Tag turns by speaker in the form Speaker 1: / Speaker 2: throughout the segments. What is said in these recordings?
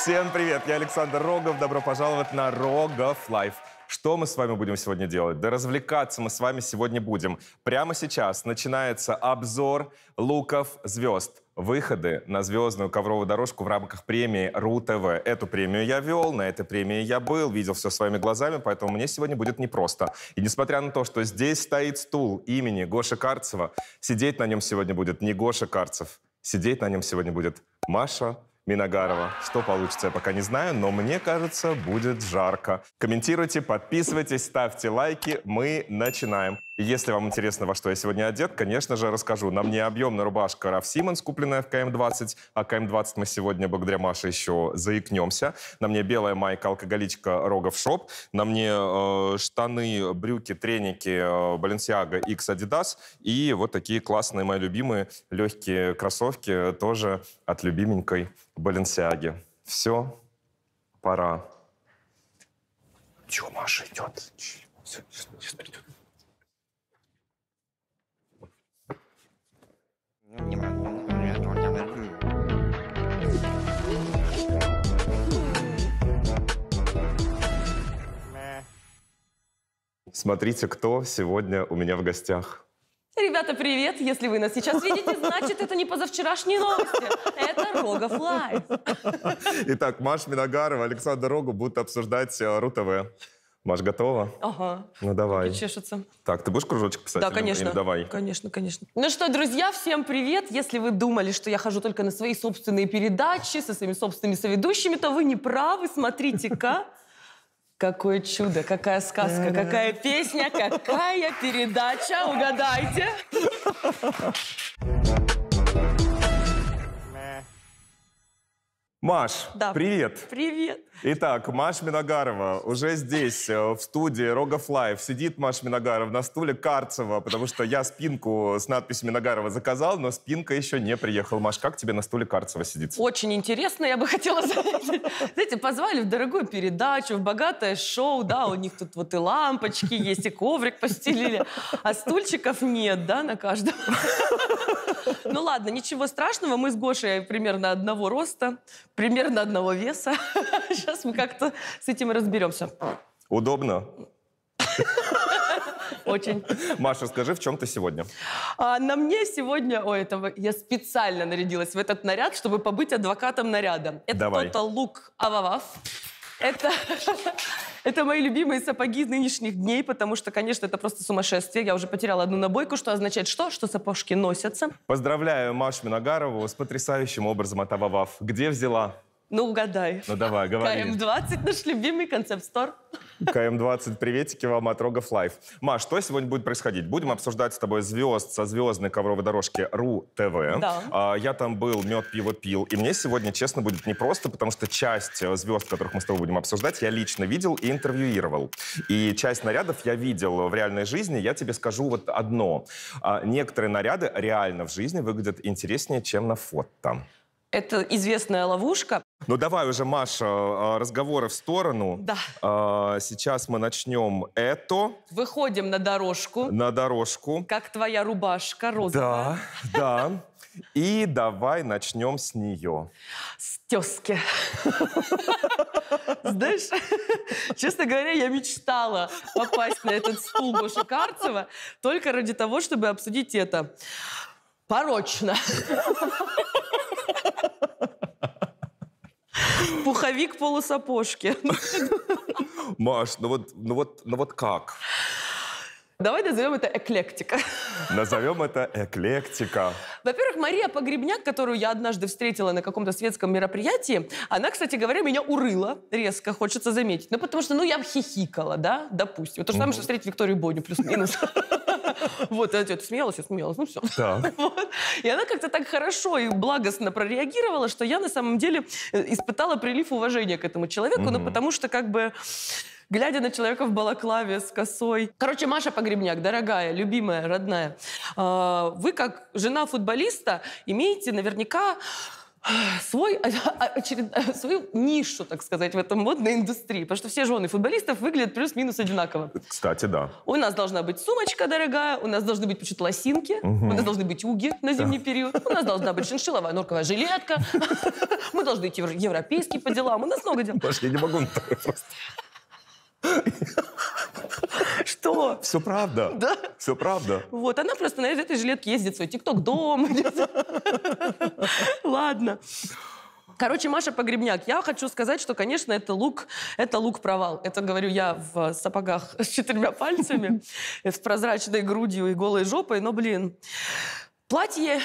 Speaker 1: Всем привет, я Александр Рогов, добро пожаловать на Рогов Лайф. Что мы с вами будем сегодня делать? Да развлекаться мы с вами сегодня будем. Прямо сейчас начинается обзор луков звезд. Выходы на звездную ковровую дорожку в рамках премии РУ-ТВ. Эту премию я вел, на этой премии я был, видел все своими глазами, поэтому мне сегодня будет непросто. И несмотря на то, что здесь стоит стул имени Гоши Карцева, сидеть на нем сегодня будет не Гоша Карцев, сидеть на нем сегодня будет Маша Миногарова. Что получится, я пока не знаю, но мне кажется, будет жарко. Комментируйте, подписывайтесь, ставьте лайки. Мы начинаем. Если вам интересно, во что я сегодня одет, конечно же, расскажу. На мне объемная рубашка Раф Симмонс, купленная в КМ-20. А КМ-20 мы сегодня, благодаря Маше, еще заикнемся. На мне белая майка алкоголичка Рогов Шоп. На мне э, штаны, брюки, треники э, Balenciaga X Adidas. И вот такие классные мои любимые легкие кроссовки тоже от любименькой Balenciaga. Все, пора.
Speaker 2: Чего Маша идет? Все, сейчас придет.
Speaker 1: Смотрите, кто сегодня у меня в гостях.
Speaker 3: Ребята, привет! Если вы нас сейчас видите, значит, это не позавчерашние новости. Это Рогов
Speaker 1: Лайв. Итак, Маш Миногарова, Александр Рогов будут обсуждать э, РУ-ТВ. Маш, готова? Ага. Ну давай. Руки чешутся. Так, ты будешь кружочек писать? Да, или, ну, конечно. Или давай. Конечно, конечно.
Speaker 3: Ну что, друзья, всем привет. Если вы думали, что я хожу только на свои собственные передачи со своими собственными соведущими, то вы не правы. Смотрите-ка. Какое чудо, какая сказка, какая песня, какая передача. Угадайте.
Speaker 1: Маш, да. привет. Привет. Итак, Маш Миногарова уже здесь, э, в студии Рогов Лайв. Сидит Маш Миногарова на стуле Карцева, потому что я спинку с надписью Миногарова заказал, но спинка еще не приехала. Маш, как тебе на стуле Карцева сидит?
Speaker 3: Очень интересно, я бы хотела заметить. Знаете, позвали в дорогую передачу, в богатое шоу, да, у них тут вот и лампочки есть, и коврик постелили, а стульчиков нет, да, на каждом. Ну ладно, ничего страшного, мы с Гошей примерно одного роста примерно одного веса. Сейчас мы как-то с этим разберемся.
Speaker 1: Удобно. Очень. Маша, скажи, в чем ты сегодня?
Speaker 3: А, на мне сегодня... Ой, это я специально нарядилась в этот наряд, чтобы побыть адвокатом наряда. Это Давай. то лук Ававав. Это, это мои любимые сапоги нынешних дней, потому что, конечно, это просто сумасшествие. Я уже потеряла одну набойку, что означает что? Что сапожки
Speaker 1: носятся. Поздравляю Машу Миногарову с потрясающим образом отововав. Где взяла? Ну, угадай. Ну, давай, говори.
Speaker 3: КМ-20, наш любимый концепт-стор.
Speaker 1: КМ-20, приветики вам от Рогов Лайф. Маш, что сегодня будет происходить? Будем обсуждать с тобой звезд со звездной ковровой дорожки РУ-ТВ. Да. А, я там был, мед, пиво пил. И мне сегодня, честно, будет непросто, потому что часть э, звезд, которых мы с тобой будем обсуждать, я лично видел и интервьюировал. И часть нарядов я видел в реальной жизни. Я тебе скажу вот одно. А, некоторые наряды реально в жизни выглядят интереснее, чем на фото.
Speaker 3: Это известная ловушка.
Speaker 1: Ну давай уже, Маша, а, разговоры в сторону. Да. А, сейчас мы начнем это. Выходим на дорожку. На дорожку. Как твоя рубашка розовая. Да, да. И давай начнем с нее. С тески. Знаешь, честно говоря, я мечтала
Speaker 3: попасть на этот стул Боши Карцева только ради того, чтобы обсудить это порочно.
Speaker 1: Пуховик полусапожки. Маш, ну вот, ну вот, ну вот как? Давай назовем это эклектика. Назовем это эклектика.
Speaker 3: Во-первых, Мария Погребняк, которую я однажды встретила на каком-то светском мероприятии, она, кстати говоря, меня урыла резко, хочется заметить. Ну, потому что, ну, я хихикала, да, допустим. То же самое, что встретить Викторию Боню, плюс-минус. Вот, она смеялась, я смеялась, ну все. Так. Вот. И она как-то так хорошо и благостно прореагировала, что я на самом деле э, испытала прилив уважения к этому человеку, mm-hmm. ну потому что как бы глядя на человека в балаклаве с косой. Короче, Маша Погребняк, дорогая, любимая, родная, а, вы как жена футболиста имеете наверняка а, свой, а, очеред... свою нишу, так сказать, в этом модной индустрии. Потому что все жены футболистов выглядят плюс-минус одинаково.
Speaker 1: Кстати, да.
Speaker 3: У нас должна быть сумочка дорогая, у нас должны быть почему-то лосинки, угу. у нас должны быть уги на зимний да. период, у нас должна быть шиншиловая норковая жилетка, мы должны идти в европейские по делам, у нас много дел.
Speaker 1: Паш, я не могу просто. Что? Все правда. Да? Все правда.
Speaker 3: Вот, она просто на этой жилетке ездит свой тикток-дом. Ладно. Короче, Маша Погребняк, я хочу сказать, что, конечно, это лук, это лук-провал. Это, говорю я, в сапогах с четырьмя пальцами, с прозрачной грудью и голой жопой, но, блин, Платье,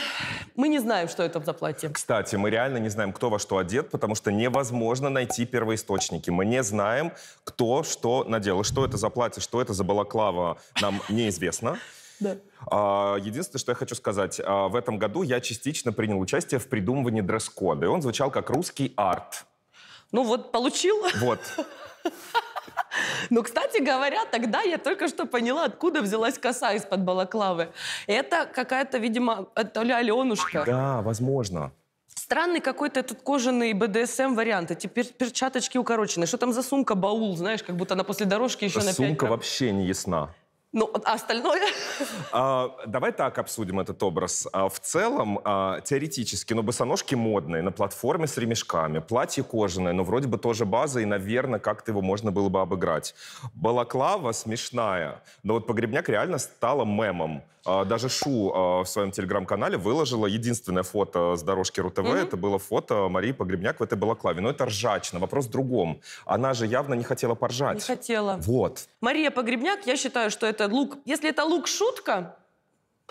Speaker 1: мы не знаем, что это за платье. Кстати, мы реально не знаем, кто во что одет, потому что невозможно найти первоисточники. Мы не знаем, кто что надел. что это за платье, что это за балаклава, нам неизвестно. Да. А, единственное, что я хочу сказать, а, в этом году я частично принял участие в придумывании дресс-кода, и он звучал как русский арт. Ну вот, получил. Вот. Но, ну, кстати говоря,
Speaker 3: тогда я только что поняла, откуда взялась коса из-под балаклавы. Это какая-то, видимо, то ли Аленушка.
Speaker 1: Да, возможно.
Speaker 3: Странный какой-то этот кожаный БДСМ вариант. Эти пер- перчаточки укороченные. Что там за сумка, баул, знаешь, как будто она после дорожки еще сумка на Сумка
Speaker 1: вообще не ясна.
Speaker 3: Ну, а остальное?
Speaker 1: А, давай так обсудим этот образ. А, в целом, а, теоретически, но ну, босоножки модные, на платформе с ремешками, платье кожаное, но вроде бы тоже база, и, наверное, как-то его можно было бы обыграть. Балаклава смешная, но вот погребняк реально стала мемом. А, даже Шу а, в своем телеграм-канале выложила единственное фото с дорожки РУ-ТВ. Угу. Это было фото Марии Погребняк в этой балаклаве. Но это ржачно. Вопрос в другом. Она же явно не хотела поржать. Не хотела. Вот.
Speaker 3: Мария Погребняк, я считаю, что это лук... Если это лук-шутка,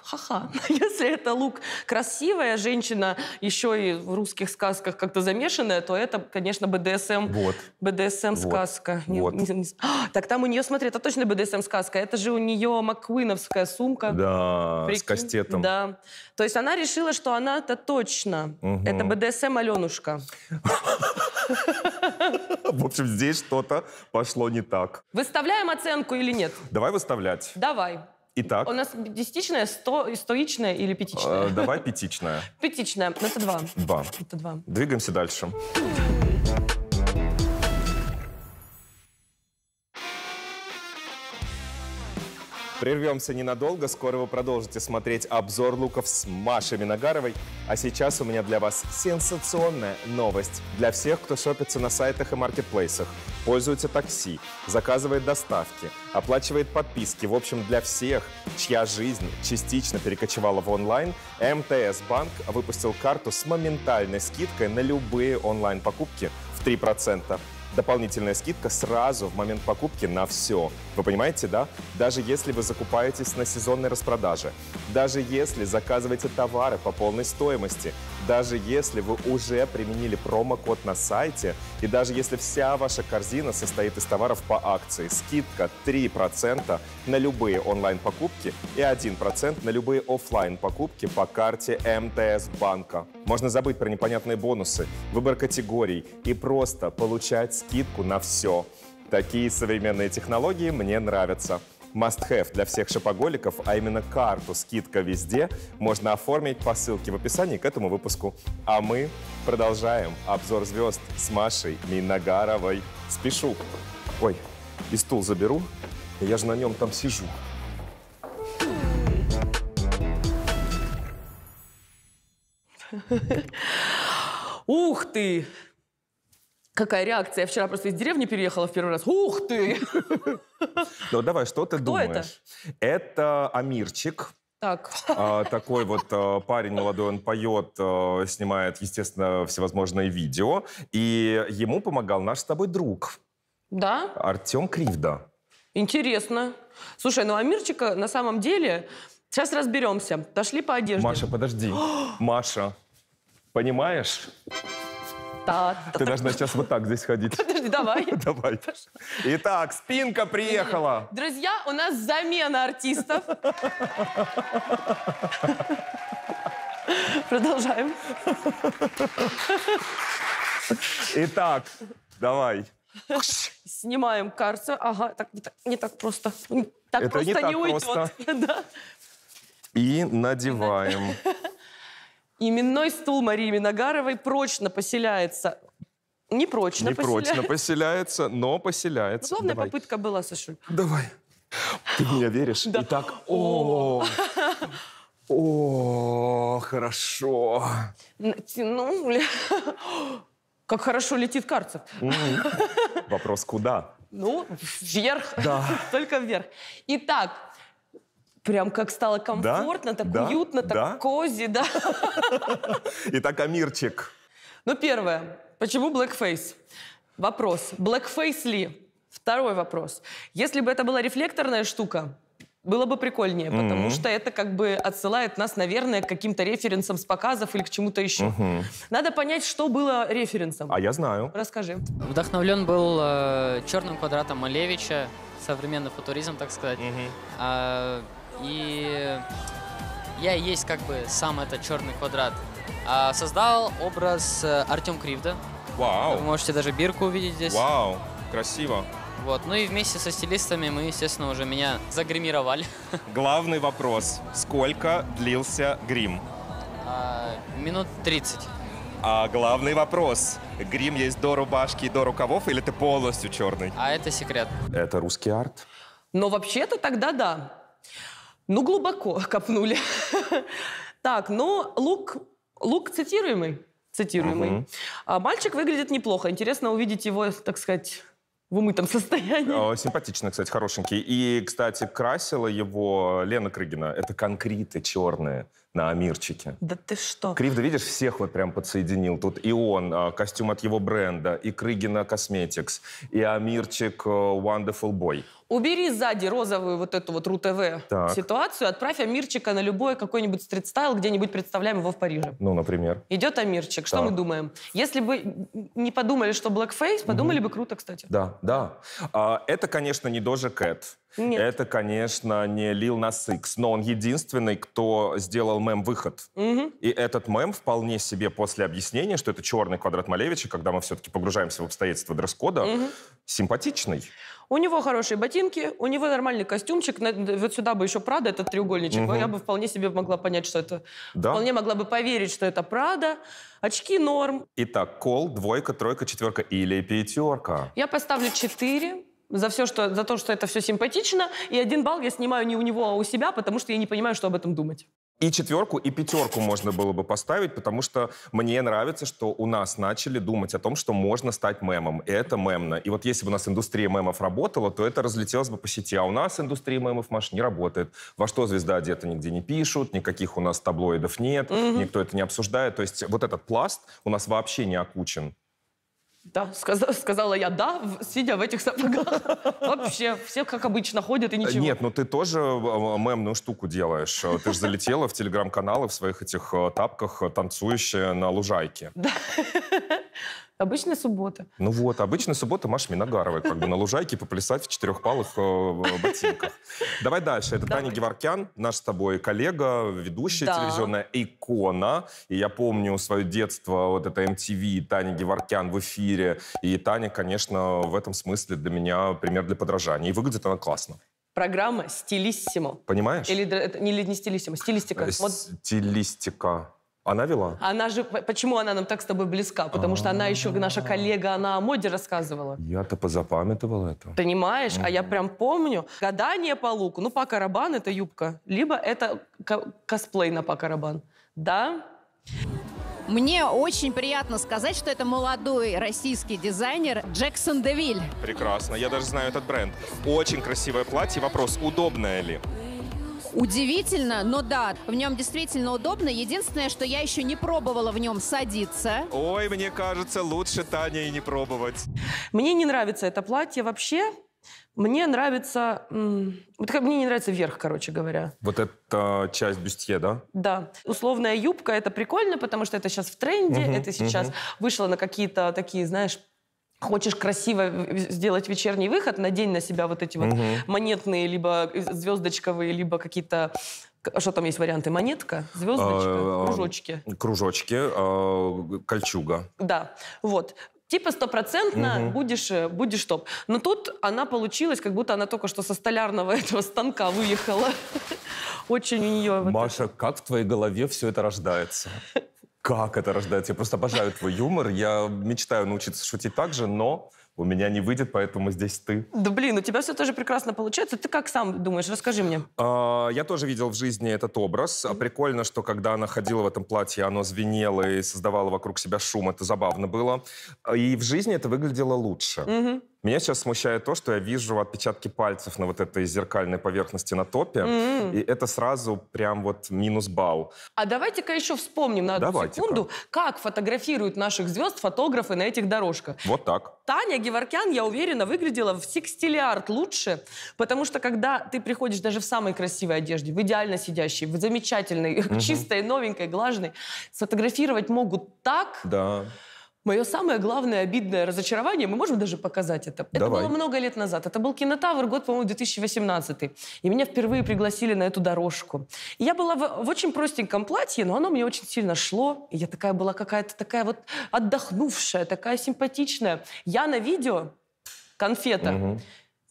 Speaker 3: ха-ха. Если это лук красивая женщина, еще и в русских сказках как-то замешанная, то это, конечно, БДСМ. Вот. БДСМ-сказка. Вот. Не, не, не. А, так там у нее, смотри, это точно БДСМ-сказка. Это же у нее Маккуиновская сумка. Да, Прикинь? с кастетом. Да. То есть она решила, что она это точно. Угу. Это БДСМ-Аленушка.
Speaker 1: В общем, здесь что-то пошло не так.
Speaker 3: Выставляем оценку или нет?
Speaker 1: Давай выставлять. Давай. Итак. У нас
Speaker 3: десятичная, сто, стоичная или
Speaker 1: пятичная? Э, давай пятичная.
Speaker 3: Пятичная. Это два.
Speaker 1: Два. Это два. Двигаемся дальше. Дальше. Прервемся ненадолго, скоро вы продолжите смотреть обзор луков с Машей Виногаровой. А сейчас у меня для вас сенсационная новость для всех, кто шопится на сайтах и маркетплейсах, пользуется такси, заказывает доставки, оплачивает подписки. В общем, для всех, чья жизнь частично перекочевала в онлайн, МТС Банк выпустил карту с моментальной скидкой на любые онлайн-покупки в 3% дополнительная скидка сразу в момент покупки на все. Вы понимаете, да? Даже если вы закупаетесь на сезонной распродаже, даже если заказываете товары по полной стоимости, даже если вы уже применили промокод на сайте, и даже если вся ваша корзина состоит из товаров по акции, скидка 3% на любые онлайн-покупки и 1% на любые офлайн покупки по карте МТС банка. Можно забыть про непонятные бонусы, выбор категорий и просто получать скидку на все. Такие современные технологии мне нравятся. Must-have для всех шопоголиков, а именно карту «Скидка везде» можно оформить по ссылке в описании к этому выпуску. А мы продолжаем обзор звезд с Машей Минагаровой. Спешу. Ой, и стул заберу, я же на нем там сижу.
Speaker 3: Ух ты! Какая реакция? Я вчера просто из деревни переехала в первый раз. Ух ты!
Speaker 1: Ну давай, что ты думаешь? Это, Амирчик. Так. А, такой вот а, парень молодой, он поет, а, снимает, естественно, всевозможные видео. И ему помогал наш с тобой друг. Да? Артем Кривда.
Speaker 3: Интересно. Слушай, ну Амирчика на самом деле... Сейчас разберемся. Пошли по одежде.
Speaker 1: Маша, подожди. Маша, понимаешь? Ты должна сейчас вот так здесь ходить. Подожди, давай. Давай. Итак, спинка приехала.
Speaker 3: Друзья, у нас замена артистов. Продолжаем.
Speaker 1: Итак, давай.
Speaker 3: Снимаем карцер. Ага, так, не, так, не так просто. Так Это просто не, не уйдет. Просто. да.
Speaker 1: И надеваем.
Speaker 3: Именной стул Марии Миногаровой прочно поселяется не прочно Не поселяется. прочно
Speaker 1: поселяется, но поселяется. главная Давай.
Speaker 3: попытка была, Сашуль. Давай.
Speaker 1: Ты в меня веришь? Да. И так, о, о, хорошо.
Speaker 3: Натянули. Как хорошо летит Карцев.
Speaker 1: Вопрос, куда?
Speaker 3: Ну, вверх. Да. Только вверх. Итак, Прям как стало комфортно, да? так да? уютно, так да? кози, да.
Speaker 1: Итак, Амирчик.
Speaker 3: Ну, первое. Почему blackface? Вопрос. Blackface ли? Второй вопрос. Если бы это была рефлекторная штука, было бы прикольнее, потому mm-hmm. что это как бы отсылает нас, наверное, к каким-то референсам с показов или к чему-то еще. Mm-hmm. Надо понять, что было референсом. А я знаю. Расскажи. Вдохновлен был э, черным квадратом Малевича, современный футуризм, так сказать. Mm-hmm. А, и я и есть как бы сам этот черный квадрат. А создал образ э, Артем Кривда. Вау.
Speaker 1: Вы можете даже бирку увидеть здесь. Вау, красиво. Вот. Ну и вместе со стилистами мы, естественно, уже меня загримировали. Главный вопрос. Сколько длился грим? А, минут 30. А главный вопрос. Грим есть до рубашки и до рукавов, или ты полностью черный? А это секрет. Это русский арт.
Speaker 3: Но вообще-то тогда да. Ну, глубоко копнули. так, но ну, лук, лук цитируемый. Цитируемый. А, мальчик выглядит неплохо. Интересно увидеть его, так сказать,
Speaker 1: в умытом состоянии. Симпатично, кстати, хорошенький. И, кстати, красила его Лена Крыгина. Это конкреты черные на Амирчике. Да ты что? Крив, видишь, всех вот прям подсоединил. Тут и он, а, костюм от его бренда, и Крыгина Косметикс, и Амирчик э, Wonderful Boy.
Speaker 3: Убери сзади розовую вот эту вот РУ-ТВ ситуацию, отправь Амирчика на любой какой-нибудь стрит-стайл, где-нибудь представляем его в Париже.
Speaker 1: Ну, например.
Speaker 3: Идет Амирчик, что так. мы думаем? Если бы не подумали, что блэкфейс, подумали mm-hmm. бы круто, кстати.
Speaker 1: Да, да. А, это, конечно, не Дожа Кэт. Нет. Это, конечно, не Лил Нас Икс, но он единственный, кто сделал мем-выход. Угу. И этот мем вполне себе после объяснения, что это черный квадрат Малевича, когда мы все-таки погружаемся в обстоятельства дресс-кода, угу. симпатичный.
Speaker 3: У него хорошие ботинки, у него нормальный костюмчик. Вот сюда бы еще Прада, этот треугольничек. Угу. Я бы вполне себе могла понять, что это... Да. Вполне могла бы поверить, что это Прада. Очки норм.
Speaker 1: Итак, кол, двойка, тройка, четверка или пятерка.
Speaker 3: Я поставлю четыре за все, что, за то, что это все симпатично, и один балл я снимаю не у него, а у себя, потому что я не понимаю, что об этом думать.
Speaker 1: И четверку, и пятерку можно было бы поставить, потому что мне нравится, что у нас начали думать о том, что можно стать мемом. И это мемно. И вот если бы у нас индустрия мемов работала, то это разлетелось бы по сети. А у нас индустрия мемов, Маш, не работает. Во что звезда одета нигде не пишут, никаких у нас таблоидов нет, угу. никто это не обсуждает. То есть вот этот пласт у нас вообще не окучен.
Speaker 3: Да, сказала, сказала я да, сидя в этих сапогах. Вообще, все как обычно ходят и ничего. Нет,
Speaker 1: ну ты тоже а, а, мемную штуку делаешь. А, ты же залетела в телеграм-каналы в своих этих тапках, танцующая на лужайке. Да.
Speaker 3: Обычная суббота.
Speaker 1: Ну вот, обычная суббота Маша Миногаровой, как бы на лужайке поплясать в четырехпалых э, э, ботинках. Давай дальше. Это Таня Геворкян, наш с тобой коллега, ведущая телевизионная икона. И я помню свое детство, вот это MTV, Таня Геворкян в эфире. И Таня, конечно, в этом смысле для меня пример для подражания. И выглядит она классно.
Speaker 3: Программа «Стилиссимо». Понимаешь? Или, не не «Стилиссимо», «Стилистика».
Speaker 1: Стилистика. Она вела.
Speaker 3: Она же... Почему она нам так с тобой близка? Потому А-а-а. что она еще наша а. коллега, она о моде рассказывала.
Speaker 1: Я-то позапамятовал это.
Speaker 3: Понимаешь? А я прям помню. Гадание по луку. Ну, по карабан это юбка. Либо это косплей на по карабан. Да? Мне очень приятно сказать, что это молодой российский дизайнер Джексон Девиль.
Speaker 1: Прекрасно. Я даже знаю этот бренд. Очень красивое платье. Вопрос, удобное ли?
Speaker 3: Удивительно, но да, в нем действительно удобно. Единственное, что я еще не пробовала в нем садиться.
Speaker 1: Ой, мне кажется, лучше Таня и не пробовать.
Speaker 3: Мне не нравится это платье вообще. Мне нравится... Вот как мне не нравится верх, короче говоря.
Speaker 1: Вот эта часть бюстье, да?
Speaker 3: Да. Условная юбка, это прикольно, потому что это сейчас в тренде, угу, это сейчас угу. вышло на какие-то такие, знаешь, хочешь красиво сделать вечерний выход, надень на себя вот эти вот угу. монетные, либо э, звездочковые, либо какие-то что там есть варианты? Монетка, звездочка, а, а, кружочки.
Speaker 1: Кружочки, а, кольчуга.
Speaker 3: Да, вот типа стопроцентно угу. будешь, э, будешь топ. Но тут она получилась, как будто она только что со столярного этого станка выехала.
Speaker 1: Очень у нее... Маша, как в твоей голове все это рождается? как это рождается. Я просто обожаю твой юмор. Я мечтаю научиться шутить так же, но у меня не выйдет, поэтому здесь ты.
Speaker 3: Да блин, у тебя все тоже прекрасно получается. Ты как сам думаешь? Расскажи мне.
Speaker 1: А, я тоже видел в жизни этот образ. Mm-hmm. Прикольно, что когда она ходила в этом платье, оно звенело и создавало вокруг себя шум. Это забавно было. И в жизни это выглядело лучше. Mm-hmm. Меня сейчас смущает то, что я вижу отпечатки пальцев на вот этой зеркальной поверхности на топе, mm-hmm. и это сразу прям вот минус балл.
Speaker 2: А
Speaker 3: давайте-ка еще вспомним на одну давайте секунду, как фотографируют наших звезд фотографы на этих дорожках. Вот так. Таня Геворкян, я уверена, выглядела в секстилиард лучше, потому что когда ты приходишь даже в самой красивой одежде, в идеально сидящей, в замечательной, mm-hmm. чистой, новенькой, глажной, сфотографировать могут так... Да. Мое самое главное обидное разочарование, мы можем даже показать это? Давай. Это было много лет назад. Это был кинотавр, год, по-моему, 2018. И меня впервые пригласили на эту дорожку. И я была в, в очень простеньком платье, но оно мне очень сильно шло. И я такая была какая-то такая вот отдохнувшая, такая симпатичная. Я на видео конфета. Угу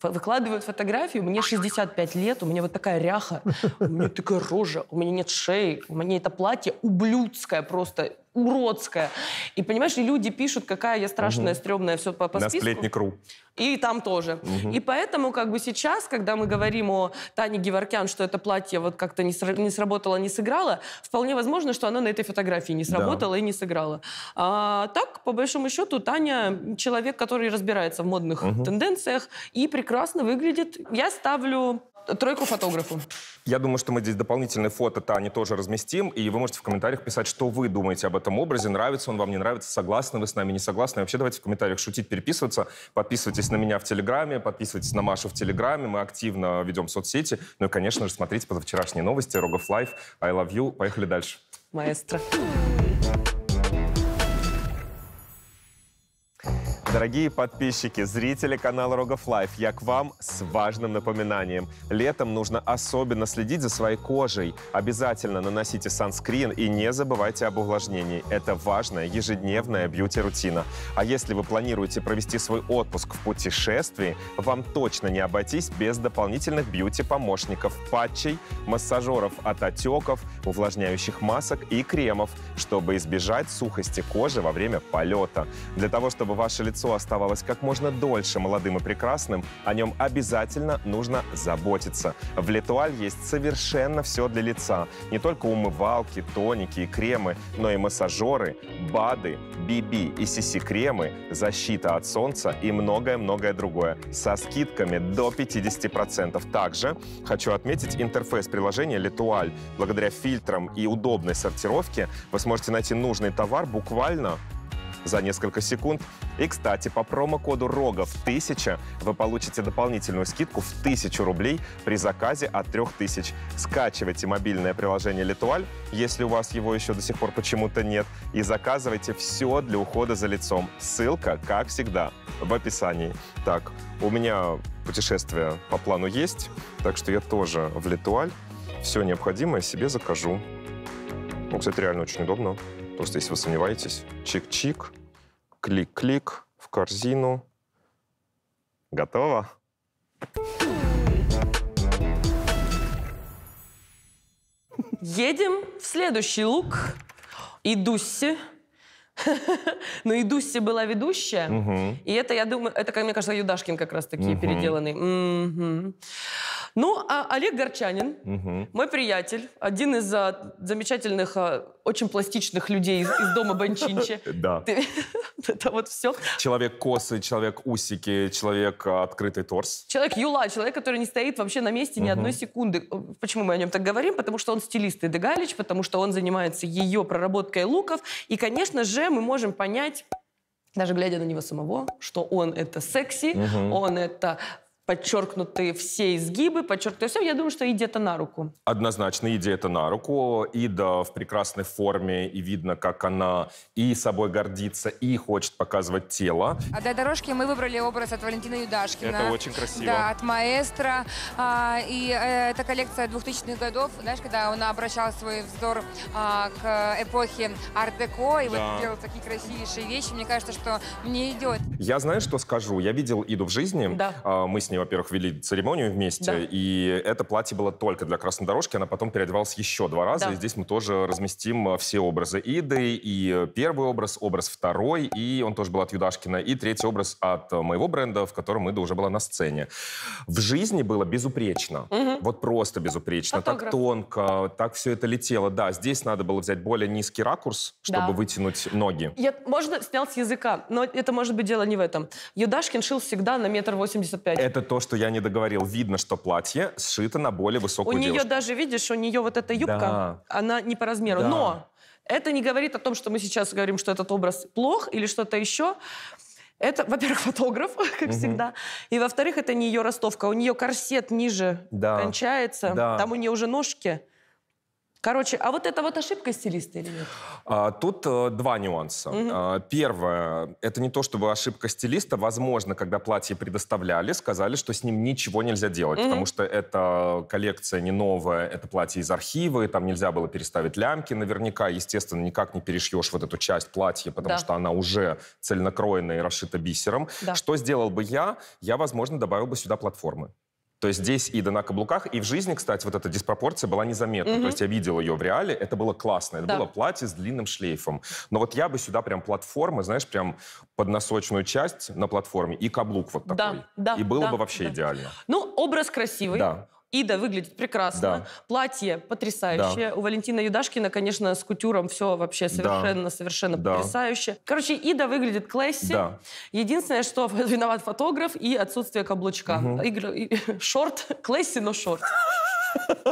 Speaker 3: выкладывают фотографию, мне 65 лет, у меня вот такая ряха, у меня такая рожа, у меня нет шеи, у меня это платье ублюдское просто, уродская. И понимаешь, и люди пишут, какая я страшная, угу. стрёмная, все по, по На списку. сплетник.ру. И там тоже. Угу. И поэтому как бы сейчас, когда мы говорим о Тане Геворкян, что это платье вот как-то не, сра- не сработало, не сыграло, вполне возможно, что она на этой фотографии не сработала да. и не сыграла. А так, по большому счету, Таня человек, который разбирается в модных угу. тенденциях и прекрасно выглядит. Я ставлю
Speaker 1: Тройку фотографу. Я думаю, что мы здесь дополнительные фото Тани тоже разместим, и вы можете в комментариях писать, что вы думаете об этом образе, нравится он вам, не нравится, согласны вы с нами, не согласны. И вообще давайте в комментариях шутить, переписываться. Подписывайтесь на меня в Телеграме, подписывайтесь на Машу в Телеграме, мы активно ведем соцсети. Ну и, конечно же, смотрите позавчерашние новости, Рогов Лайф, I Love You. Поехали дальше. Маэстро. Дорогие подписчики, зрители канала Рогов Лайф, я к вам с важным напоминанием. Летом нужно особенно следить за своей кожей. Обязательно наносите санскрин и не забывайте об увлажнении. Это важная ежедневная бьюти-рутина. А если вы планируете провести свой отпуск в путешествии, вам точно не обойтись без дополнительных бьюти-помощников, патчей, массажеров от отеков, увлажняющих масок и кремов, чтобы избежать сухости кожи во время полета. Для того, чтобы ваше лицо лицо оставалось как можно дольше молодым и прекрасным, о нем обязательно нужно заботиться. В Литуаль есть совершенно все для лица. Не только умывалки, тоники и кремы, но и массажеры, БАДы, BB и CC-кремы, защита от солнца и многое-многое другое. Со скидками до 50%. Также хочу отметить интерфейс приложения Литуаль, Благодаря фильтрам и удобной сортировке вы сможете найти нужный товар буквально за несколько секунд. И, кстати, по промокоду РОГОВ 1000 вы получите дополнительную скидку в 1000 рублей при заказе от 3000. Скачивайте мобильное приложение «Литуаль», если у вас его еще до сих пор почему-то нет, и заказывайте все для ухода за лицом. Ссылка, как всегда, в описании. Так, у меня путешествие по плану есть, так что я тоже в «Литуаль» все необходимое себе закажу. Ну, кстати, реально очень удобно. Просто если вы сомневаетесь, чик-чик, клик-клик в корзину. Готово.
Speaker 3: Едем в следующий лук. И Дусси. Но ну, и Дусси была ведущая. И это, я думаю, это, мне кажется, Юдашкин как раз-таки переделанный. Ну, а Олег Горчанин, угу. мой приятель, один из а, замечательных, а, очень пластичных людей из, из дома Банчинчи. Да. Это вот все.
Speaker 1: Человек косы, человек усики, человек а, открытый торс.
Speaker 3: Человек юла, человек, который не стоит вообще на месте ни одной секунды. Почему мы о нем так говорим? Потому что он стилист Эды Галич, потому что он занимается ее проработкой луков. И, конечно же, мы можем понять даже глядя на него самого, что он это секси, угу. он это подчеркнуты все изгибы, подчеркнуты все. Я думаю, что иди это на руку.
Speaker 1: Однозначно, иди это на руку. Ида в прекрасной форме, и видно, как она и собой гордится, и хочет показывать тело.
Speaker 3: А для дорожки мы выбрали образ от Валентина Юдашкина. Это очень красиво. Да, от маэстро. А, и э, это коллекция 2000-х годов. Знаешь, когда он обращал свой взор а, к эпохе арт-деко, и да. вот делал такие красивейшие вещи. Мне кажется, что мне идет.
Speaker 1: Я знаю, что скажу. Я видел Иду в жизни. Да. А, мы с ней, во-первых, вели церемонию вместе, да. и это платье было только для красной дорожки, она потом переодевалась еще два раза, да. и здесь мы тоже разместим э, все образы Иды, и э, первый образ, образ второй, и он тоже был от Юдашкина, и третий образ от э, моего бренда, в котором Ида уже была на сцене. В жизни было безупречно, угу. вот просто безупречно, Фотограф. так тонко, так все это летело, да, здесь надо было взять более низкий ракурс, чтобы да. вытянуть ноги.
Speaker 3: Я, можно снял с языка, но это может быть дело не в этом. Юдашкин шил всегда на метр восемьдесят пять.
Speaker 1: Это то, что я не договорил. Видно, что платье сшито на более высокую У девушку. нее
Speaker 3: даже, видишь, у нее вот эта юбка, да. она не по размеру. Да. Но это не говорит о том, что мы сейчас говорим, что этот образ плох или что-то еще. Это, во-первых, фотограф, как угу. всегда. И, во-вторых, это не ее ростовка. У нее корсет ниже да. кончается. Да. Там у нее уже ножки. Короче, а вот это вот ошибка стилиста
Speaker 2: или нет?
Speaker 1: А, тут а, два нюанса. Угу. А, первое, это не то чтобы ошибка стилиста. Возможно, когда платье предоставляли, сказали, что с ним ничего нельзя делать, угу. потому что это коллекция не новая, это платье из архива, и там нельзя было переставить лямки. Наверняка, естественно, никак не перешьешь вот эту часть платья, потому да. что она уже цельнокроенная и расшита бисером. Да. Что сделал бы я? Я, возможно, добавил бы сюда платформы. То есть здесь и да на каблуках, и в жизни, кстати, вот эта диспропорция была незаметна. Угу. То есть я видел ее в реале, это было классно. Это да. было платье с длинным шлейфом. Но вот я бы сюда прям платформы, знаешь, прям под носочную часть на платформе и каблук вот такой. Да, да. И было да, бы вообще да. идеально.
Speaker 3: Ну, образ красивый. Да. Ида выглядит прекрасно. Да. Платье потрясающее. Да. У Валентина Юдашкина, конечно, с кутюром все вообще совершенно, да. совершенно да. потрясающе. Короче, Ида выглядит класси. Да. Единственное, что виноват фотограф и отсутствие каблучка. Угу. Шорт, класси, но шорт.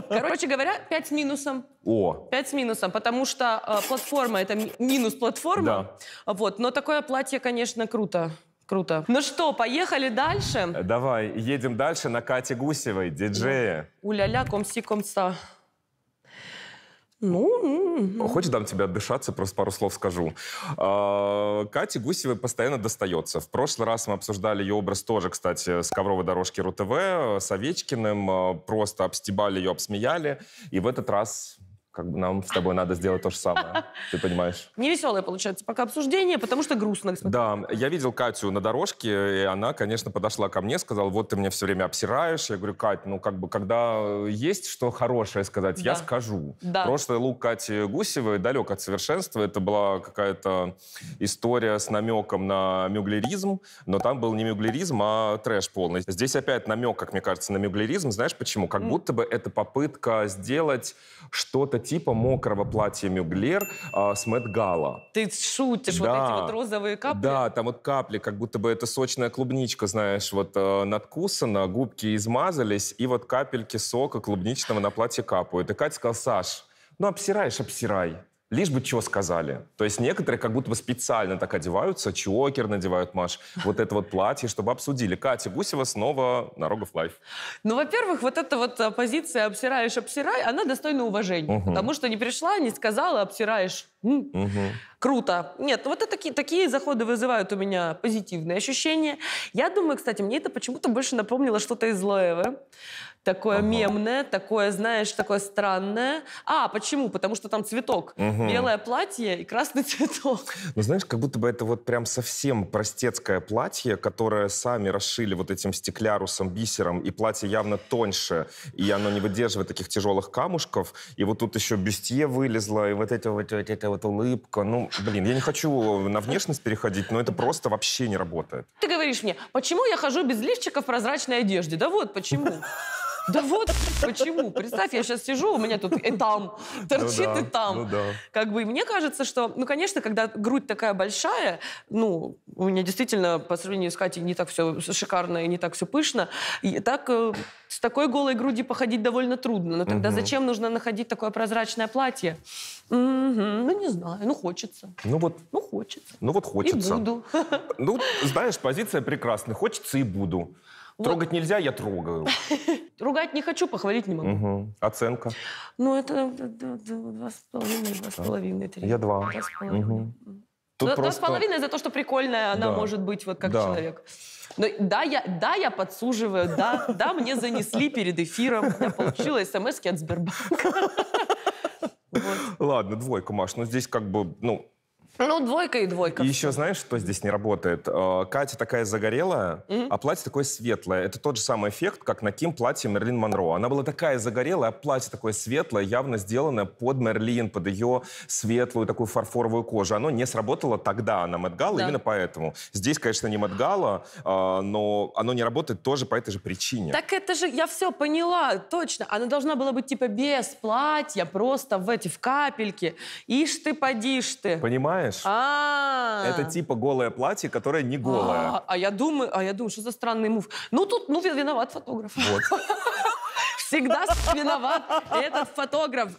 Speaker 3: Короче говоря, 5 с минусом. О. 5 с минусом, потому что э, платформа это минус платформа. Да. Вот, но такое платье, конечно, круто. Круто. Ну что, поехали дальше?
Speaker 1: Э, давай, едем дальше на Кате Гусевой, диджея.
Speaker 3: Уля-ля, комси-комса. Ну, ну,
Speaker 1: ну. хочешь, дам тебе отдышаться, просто пару слов скажу. А, Кате Гусевой постоянно достается. В прошлый раз мы обсуждали ее образ тоже, кстати, с ковровой дорожки РУ-ТВ, э, с Овечкиным, э, просто обстебали ее, обсмеяли. И в этот раз как бы нам с тобой надо сделать то же самое. Ты понимаешь?
Speaker 3: Невеселое получается пока обсуждение, потому что грустно.
Speaker 1: Да, я видел Катю на дорожке, и она, конечно, подошла ко мне, сказала, вот ты меня все время обсираешь. Я говорю, Кать, ну как бы, когда есть что хорошее сказать, да. я скажу. Да. Прошлый лук Кати Гусевой далек от совершенства. Это была какая-то история с намеком на мюглеризм, но там был не мюглеризм, а трэш полный. Здесь опять намек, как мне кажется, на мюглеризм. Знаешь почему? Как будто бы это попытка сделать что-то типа мокрого платья Мюглер э, с Мэтт Гала. Ты шутишь, да, вот эти вот розовые капли? Да, там вот капли, как будто бы это сочная клубничка, знаешь, вот э, надкусана, губки измазались, и вот капельки сока клубничного на платье капают. И Катя сказала, Саш, ну обсираешь, обсирай лишь бы чего сказали. То есть некоторые как будто бы специально так одеваются, чокер надевают, Маш, вот это вот платье, чтобы обсудили. Катя Гусева снова на Рогов Лайф. Ну, во-первых, вот
Speaker 3: эта вот а, позиция «обсираешь, обсирай», она достойна уважения. Угу. Потому что не пришла, не сказала «обсираешь».
Speaker 2: М -м. Угу.
Speaker 3: Круто. Нет, вот это такие, такие заходы вызывают у меня позитивные ощущения. Я думаю, кстати, мне это почему-то больше напомнило что-то из Лоева такое ага. мемное, такое, знаешь, такое странное. А, почему? Потому что там цветок. Угу. Белое платье и красный цветок.
Speaker 1: Ну, знаешь, как будто бы это вот прям совсем простецкое платье, которое сами расшили вот этим стеклярусом, бисером, и платье явно тоньше, и оно не выдерживает таких тяжелых камушков. И вот тут еще бюстье вылезло, и вот эта вот, вот, эта вот улыбка. Ну, блин, я не хочу на внешность переходить, но это просто вообще не работает.
Speaker 3: Ты говоришь мне, почему я хожу без лифчика в прозрачной одежде? Да вот почему. Да вот почему. Представь, я сейчас сижу, у меня тут и там, торчит ну и там. Ну как бы, и мне кажется, что, ну, конечно, когда грудь такая большая, ну, у меня действительно, по сравнению с Катей, не так все шикарно и не так все пышно. И так э, с такой голой груди походить довольно трудно. Но тогда зачем нужно находить такое прозрачное платье? ну, не знаю, ну, хочется.
Speaker 1: Ну, вот... Ну, хочется. Ну, вот хочется. И буду. Ну, знаешь, позиция прекрасная. Хочется и буду. Ну, Трогать вот. нельзя, я трогаю.
Speaker 3: Ругать не хочу, похвалить не могу.
Speaker 1: Угу. Оценка?
Speaker 3: Ну, это два с половиной, два с половиной,
Speaker 1: три. Я два. Два с половиной. Угу. Тут два, просто... два с половиной
Speaker 3: за то, что прикольная она да. может быть вот как да. человек. Но, да, я, да, я подсуживаю, да, да, мне занесли перед
Speaker 1: эфиром, я
Speaker 3: получила смс от Сбербанка.
Speaker 1: Вот. Ладно, двойка, Маш, но здесь как бы, ну,
Speaker 3: ну, двойка и двойка.
Speaker 1: И еще знаешь, что здесь не работает? Э, Катя такая загорелая, mm-hmm. а платье такое светлое. Это тот же самый эффект, как на Ким платье Мерлин Монро. Она была такая загорелая, а платье такое светлое, явно сделанное под Мерлин, под ее светлую такую фарфоровую кожу. Оно не сработало тогда на Мэтт именно поэтому. Здесь, конечно, не Мэтт э, но оно не работает тоже по этой же причине.
Speaker 3: Так это же, я все поняла, точно. Она должна была быть типа без платья, просто в эти, в капельки. Ишь
Speaker 1: ты, подишь ты. Понимаешь? понимаешь? А. Это типа голое платье, которое не голое. А,
Speaker 3: а я думаю, а я думаю, что за странный мув. Ну тут, ну виноват фотограф. Вот. Всегда виноват этот фотограф.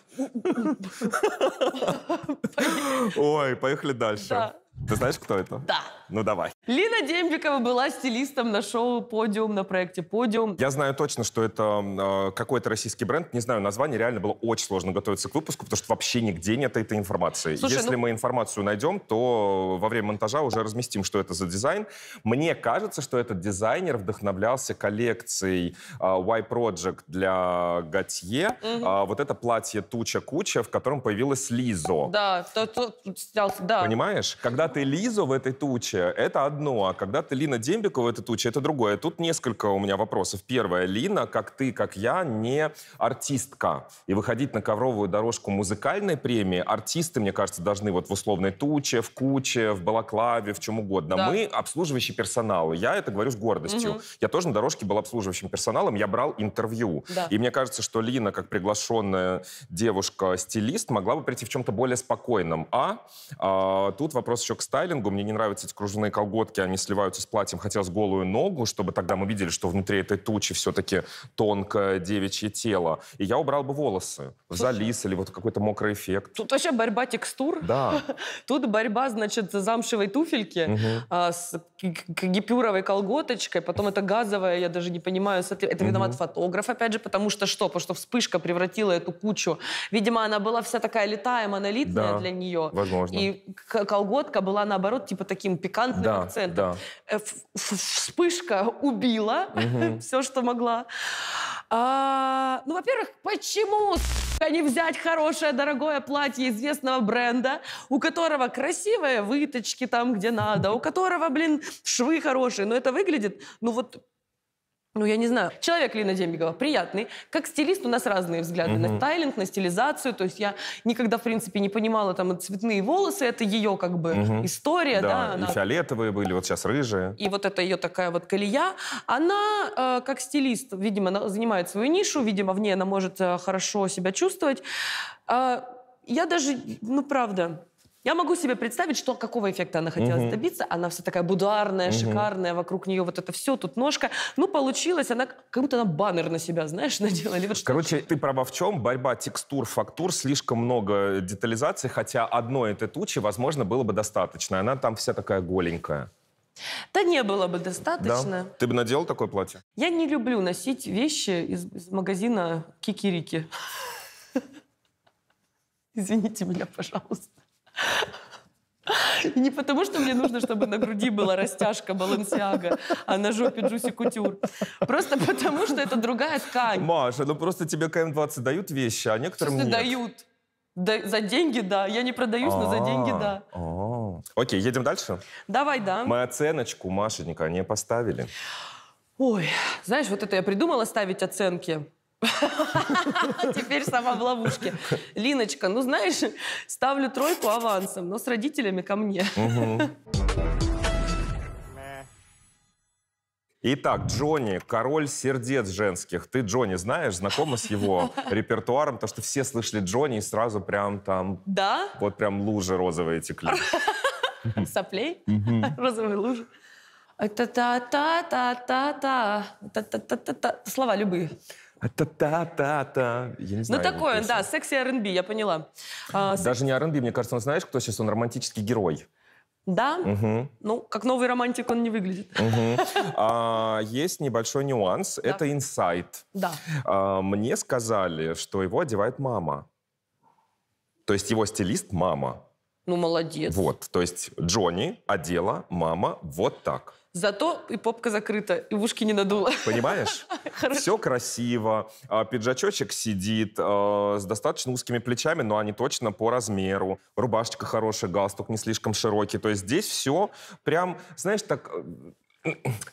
Speaker 1: Ой, поехали дальше. Да. Ты знаешь, кто это? Да. Ну давай.
Speaker 3: Лина Дембикова была стилистом на шоу «Подиум» на проекте «Подиум».
Speaker 1: Я знаю точно, что это э, какой-то российский бренд. Не знаю название. Реально было очень сложно готовиться к выпуску, потому что вообще нигде нет этой информации. Слушай, Если ну... мы информацию найдем, то во время монтажа уже разместим, что это за дизайн. Мне кажется, что этот дизайнер вдохновлялся коллекцией э, Y Project для Готье. Угу. Э, вот это платье «Туча-куча», в котором появилась Лизо.
Speaker 3: Да, то, то, то, да.
Speaker 1: Понимаешь? Когда когда ты Лизу в этой туче, это одно, а когда ты Лина Дембикова в этой туче, это другое. Тут несколько у меня вопросов. Первое. Лина, как ты, как я, не артистка. И выходить на ковровую дорожку музыкальной премии артисты, мне кажется, должны вот в условной туче, в куче, в балаклаве, в чем угодно. Да. Мы обслуживающий персонал. Я это говорю с гордостью. Угу. Я тоже на дорожке был обслуживающим персоналом, я брал интервью. Да. И мне кажется, что Лина, как приглашенная девушка-стилист, могла бы прийти в чем-то более спокойном. А, а тут вопрос еще еще к стайлингу. Мне не нравятся эти кружевные колготки, они сливаются с платьем, хотя с голую ногу, чтобы тогда мы видели, что внутри этой тучи все-таки тонкое девичье тело. И я убрал бы волосы в залис или вот какой-то мокрый эффект.
Speaker 3: Тут вообще борьба текстур. Да. Тут борьба, значит, за замшевой туфельки угу. а, с гипюровой колготочкой, потом это газовая, я даже не понимаю, это виноват угу. фотограф, опять же, потому что что? Потому что вспышка превратила эту кучу. Видимо, она была вся такая летая, монолитная да, для нее. Возможно. И колготка была, наоборот, типа таким пикантным да, акцентом. Да. Э, вспышка убила угу. все, что могла. А, ну, во-первых, почему сука, не взять хорошее, дорогое платье известного бренда, у которого красивые выточки там, где надо, у которого, блин, швы хорошие, но ну, это выглядит, ну вот ну, я не знаю, человек Лина Дембегова, приятный. Как стилист у нас разные взгляды mm-hmm. на стайлинг, на стилизацию. То есть я никогда, в принципе, не понимала, там, цветные волосы, это ее, как бы, mm-hmm. история, да. да она... и
Speaker 1: фиолетовые были, вот сейчас рыжие.
Speaker 3: И вот это ее такая вот колея. Она, э, как стилист, видимо, она занимает свою нишу, видимо, в ней она может э, хорошо себя чувствовать. Э, я даже, ну, правда, я могу себе представить, что какого эффекта она хотела угу. добиться. Она вся такая бударная, угу. шикарная, вокруг нее вот это все, тут ножка. Ну, получилось, она как будто она баннер на себя, знаешь, надела.
Speaker 1: Или вот Короче, ты права в чем? Борьба текстур, фактур, слишком много детализации, хотя одной этой тучи, возможно, было бы достаточно. Она там вся такая голенькая.
Speaker 3: Да не было бы достаточно. Да?
Speaker 1: Ты бы надела такое платье?
Speaker 3: Я не люблю носить вещи из, из магазина Кикирики. Извините меня, пожалуйста. И не потому, что мне нужно, чтобы на груди была растяжка балансиага, а на жопе Джуси Кутюр. Просто потому, что это другая ткань. Маша,
Speaker 1: ну просто тебе КМ-20 дают вещи, а некоторым Что нет. дают.
Speaker 3: Да, за деньги, да. Я не продаюсь, но за деньги, да.
Speaker 1: А, а. Окей, едем дальше?
Speaker 3: Давай, да. Мы
Speaker 1: оценочку Машенька не поставили.
Speaker 3: Ой, знаешь, вот это я придумала ставить оценки. Теперь сама в ловушке. Линочка, ну знаешь, ставлю тройку авансом, но с родителями ко мне.
Speaker 1: Итак, Джонни, король сердец женских. Ты Джонни знаешь, знакома с его репертуаром, то, что все слышали Джонни и сразу прям там... Да? Вот прям лужи розовые текли.
Speaker 3: Соплей? Розовые лужи. та та та та та та та та та Слова любые.
Speaker 1: Та-та-та-та. Ну, такое,
Speaker 3: да, секси R&B, я поняла.
Speaker 1: А, Даже не R&B, мне кажется, он знаешь, кто сейчас? Он романтический герой.
Speaker 3: Да? Угу. Ну, как новый романтик он не выглядит.
Speaker 1: Угу. А, есть небольшой нюанс. Да. Это инсайт. Да. А, мне сказали, что его одевает мама. То есть его стилист мама.
Speaker 3: Ну, молодец.
Speaker 1: Вот, то есть Джонни одела мама вот так.
Speaker 3: Зато и попка закрыта, и ушки не надула. Понимаешь?
Speaker 1: Все красиво, а, пиджачочек сидит а, с достаточно узкими плечами, но они точно по размеру. Рубашечка хорошая, галстук не слишком широкий. То есть здесь все прям, знаешь, так э,